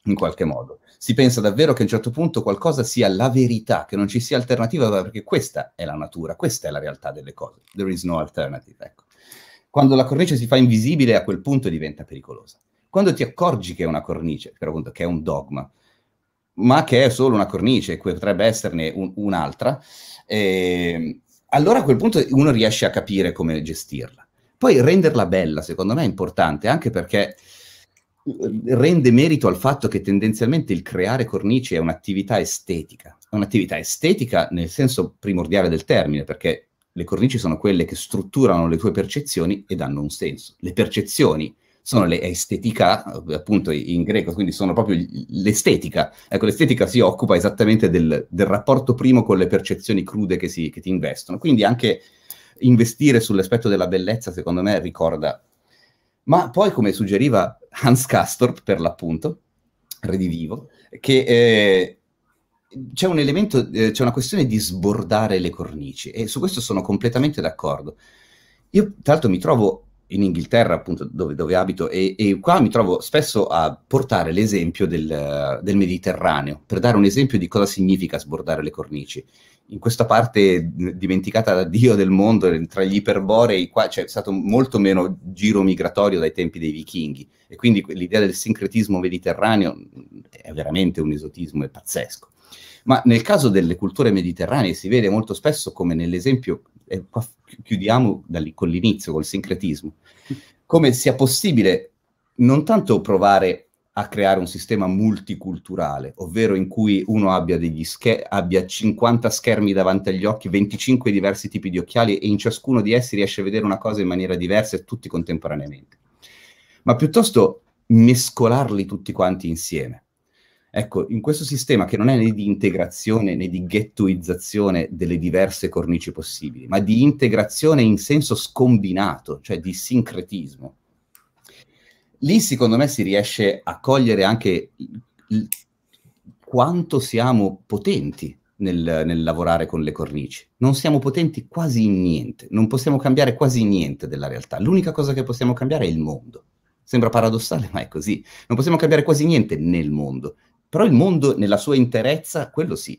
in qualche modo si pensa davvero che a un certo punto qualcosa sia la verità, che non ci sia alternativa, perché questa è la natura, questa è la realtà delle cose. There is no alternative. Ecco. Quando la cornice si fa invisibile, a quel punto diventa pericolosa. Quando ti accorgi che è una cornice, che è un dogma, ma che è solo una cornice, potrebbe esserne un, un'altra, eh, allora a quel punto uno riesce a capire come gestirla. Poi renderla bella, secondo me, è importante, anche perché rende merito al fatto che tendenzialmente il creare cornici è un'attività estetica, è un'attività estetica nel senso primordiale del termine, perché le cornici sono quelle che strutturano le tue percezioni e danno un senso. Le percezioni sono le estetica, appunto in greco, quindi sono proprio l'estetica. Ecco, l'estetica si occupa esattamente del, del rapporto primo con le percezioni crude che, si, che ti investono. Quindi anche investire sull'aspetto della bellezza, secondo me, ricorda. Ma poi, come suggeriva Hans Castorp, per l'appunto, redivivo, che eh, c'è un elemento, eh, c'è una questione di sbordare le cornici e su questo sono completamente d'accordo. Io tra l'altro mi trovo in Inghilterra, appunto dove, dove abito, e, e, qua mi trovo spesso a portare l'esempio del, del Mediterraneo, per dare un esempio di cosa significa sbordare le cornici in questa parte dimenticata da Dio del mondo, eh, tra gli iperborei, qua c'è cioè, stato molto meno giro migratorio dai tempi dei vichinghi e quindi l'idea del sincretismo mediterraneo è veramente un esotismo è pazzesco. Ma nel caso delle culture mediterranee si vede molto spesso come nell'esempio, eh, qua chiudiamo lì, con l'inizio, col sincretismo, come sia possibile non tanto provare a creare un sistema multiculturale, ovvero in cui uno abbia, scher- abbia 50 schermi davanti agli occhi, 25 diversi tipi di occhiali e in ciascuno di essi riesce a vedere una cosa in maniera diversa e tutti contemporaneamente. Ma piuttosto mescolarli tutti quanti insieme. Ecco, in questo sistema che non è né di integrazione né di ghettoizzazione delle diverse cornici possibili, ma di integrazione in senso scombinato, cioè di sincretismo, lì secondo me si riesce a cogliere anche quanto siamo potenti nel, nel, lavorare con le cornici. Non siamo potenti quasi in niente, non possiamo cambiare quasi niente della realtà. L'unica cosa che possiamo cambiare è il mondo. Sembra paradossale, ma è così. Non possiamo cambiare quasi niente nel mondo, però il mondo nella sua interezza, quello sì.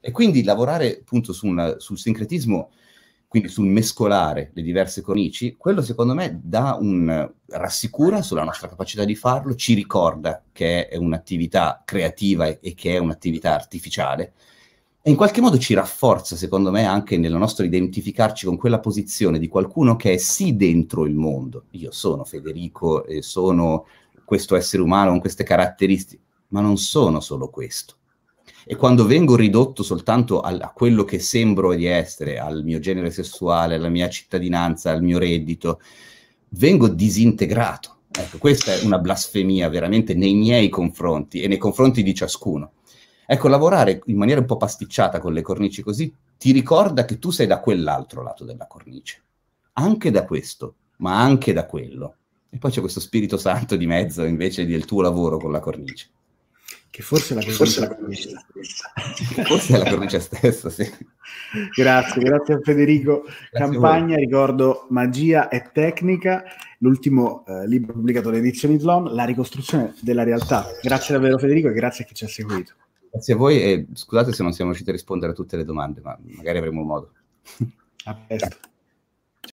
E quindi lavorare appunto su una, sul sincretismo quindi sul mescolare le diverse cornici, quello secondo me dà un rassicura sulla nostra capacità di farlo, ci ricorda che è un'attività creativa e, e che è un'attività artificiale e in qualche modo ci rafforza, secondo me, anche nel nostro identificarci con quella posizione di qualcuno che è sì dentro il mondo. Io sono Federico, e sono questo essere umano con queste caratteristiche, ma non sono solo questo. E quando vengo ridotto soltanto al, a quello che sembro di essere, al mio genere sessuale, alla mia cittadinanza, al mio reddito, vengo disintegrato. Ecco, questa è una blasfemia veramente nei miei confronti e nei confronti di ciascuno. Ecco, lavorare in maniera un po' pasticciata con le cornici così ti ricorda che tu sei da quell'altro lato della cornice, anche da questo, ma anche da quello. E poi c'è questo Spirito Santo di mezzo invece del tuo lavoro con la cornice che forse è la cornice, stessa. Forse è la cornice stessa, sì. Grazie, grazie a Federico grazie Campagna, ricordo Magia e Tecnica, l'ultimo eh, libro pubblicato dalle edizioni Slom, la ricostruzione della realtà. Grazie davvero Federico e grazie a chi ci ha seguito. Grazie a voi e scusate se non siamo riusciti a rispondere a tutte le domande, ma magari avremo modo. A presto.